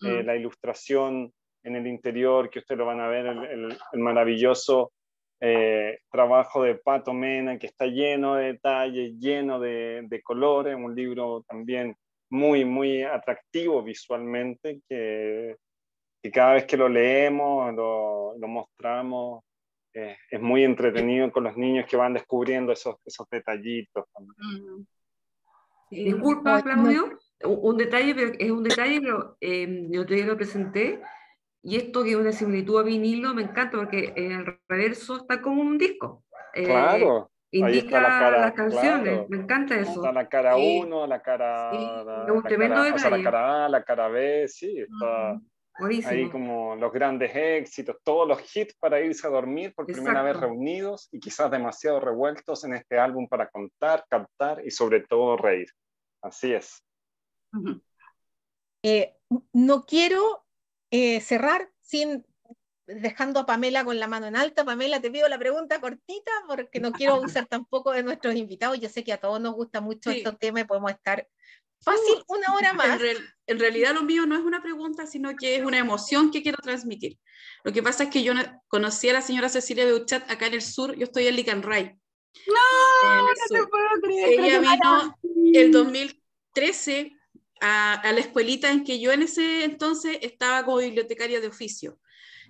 eh, la ilustración en el interior, que ustedes lo van a ver, el, maravilloso eh, trabajo de Pato Mena, que está lleno de detalles, lleno de, de colores, un libro también muy, muy atractivo visualmente, que, cada vez que lo leemos, lo, mostramos, eh, es muy entretenido con los niños que van descubriendo esos, esos detallitos. También. Disculpa, Claudio un, detalle, pero es un detalle, pero em, yo te lo presenté, y esto que es una similitud a vinilo me encanta porque en el reverso está como un disco. Eh, claro. Indica las canciones, me encanta eso. Está la cara 1, la cara. La, cara, A, la cara B, sí, está. Mm, ahí como los grandes éxitos, todos los hits para irse a dormir por primera vez reunidos y quizás demasiado revueltos en este álbum para contar, cantar y sobre todo reír. Así es. Eh, no quiero eh, cerrar sin dejando a Pamela con la mano en alta. Pamela, te pido la pregunta cortita porque no quiero abusar tampoco de nuestros invitados. Yo sé que a todos nos gusta mucho este tema. y podemos estar uh, fácil una hora más. En, realidad lo mío no es una pregunta, sino que es una emoción que quiero transmitir. Lo que pasa es que yo conocí a la señora Cecilia Beuchat acá en el sur, yo estoy en Licanray. No, no te puedo creer. Ella vino el 2013 a, la escuelita en que yo en ese entonces estaba como bibliotecaria de oficio.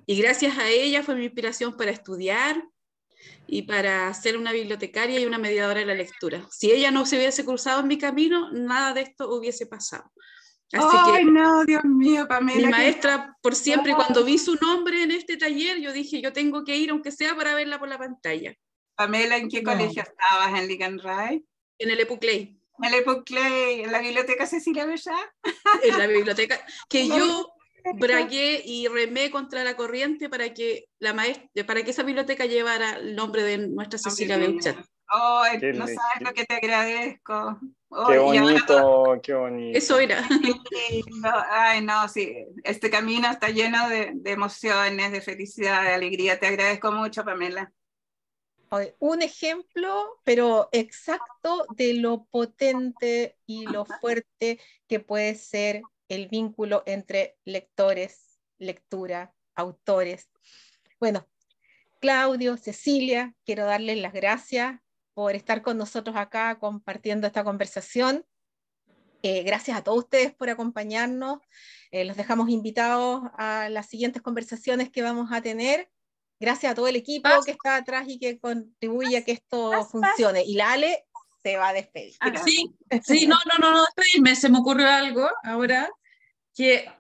Y gracias a ella fue mi inspiración para estudiar y para ser una bibliotecaria y una mediadora de la lectura. Si ella no se hubiese cruzado en mi camino, nada de esto hubiese pasado. Así ¡Ay, no, Dios mío, Pamela! Mi maestra, por siempre, cuando vi su nombre en este taller, yo dije, yo tengo que ir, aunque sea para verla por la pantalla. Pamela, ¿en qué colegio estabas en Ligan Rai? En el Epuclei. Clay, en la biblioteca Cecilia Bellá. En la biblioteca, que yo bragué y remé contra la corriente para que, la maestra, para que esa biblioteca llevara el nombre de nuestra Cecilia Bellá. Oh, no sabes lo que te agradezco. qué bonito, qué bonito. Eso era. ay, no, sí. Este camino está lleno de emociones, de felicidad, de alegría. Te agradezco mucho, Pamela un ejemplo, pero exacto, de lo potente y lo fuerte que puede ser el vínculo entre lectores, lectura, autores. Bueno, Claudio, Cecilia, quiero darles las gracias por estar con nosotros acá compartiendo esta conversación. Eh, gracias a todos ustedes por acompañarnos. Eh, los dejamos invitados a las siguientes conversaciones que vamos a tener. Gracias a todo el equipo que está atrás y que contribuye a que esto funcione. Y la Ale se va a despedir. Ah, sí, sí, no, no, no, no, despedirme. Se me ocurrió algo ahora que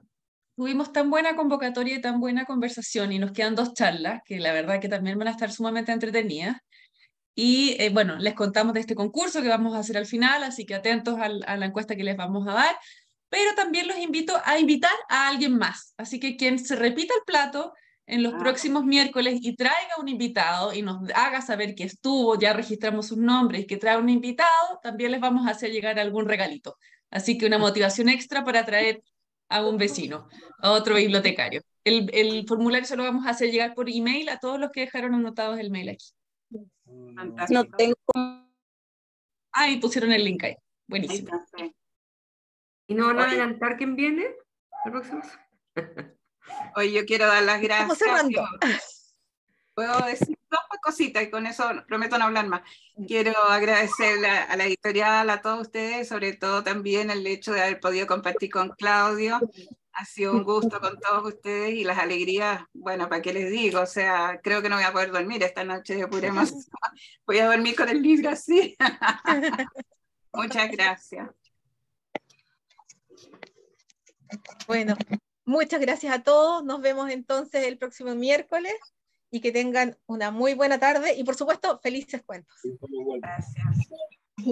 tuvimos tan buena convocatoria y tan buena conversación y nos quedan dos charlas que la verdad que también van a estar sumamente entretenidas. Y eh, bueno, les contamos de este concurso que vamos a hacer al final, así que atentos a la encuesta que les vamos a dar, pero también los invito a invitar a alguien más. Así que quien se repita el plato, en los ah. próximos miércoles y traiga un invitado y nos haga saber que estuvo, ya registramos sus nombres, que trae un invitado, también les vamos a hacer llegar algún regalito. Así que una motivación extra para traer a un vecino, a otro bibliotecario. El, el formulario se lo vamos a hacer llegar por email a todos los que dejaron anotados el mail aquí. No tengo... Ah, pusieron el link ahí. Buenísimo. ¿Y no van a adelantar quién viene Hoy yo quiero dar las gracias. Puedo decir dos cositas y con eso prometo no hablar más. Quiero agradecer a, la editorial, a todos ustedes, sobre todo también el hecho de haber podido compartir con Claudio. Ha sido un gusto con todos ustedes y las alegrías, bueno, ¿para qué les digo? O sea, creo que no voy a poder dormir esta noche de Voy a dormir con el libro así. Muchas gracias. Bueno, Muchas gracias a todos. Nos vemos entonces el próximo miércoles y que tengan una muy buena tarde y por supuesto felices cuentos. Gracias.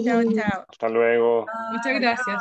Chao, chao. Hasta luego. Muchas gracias.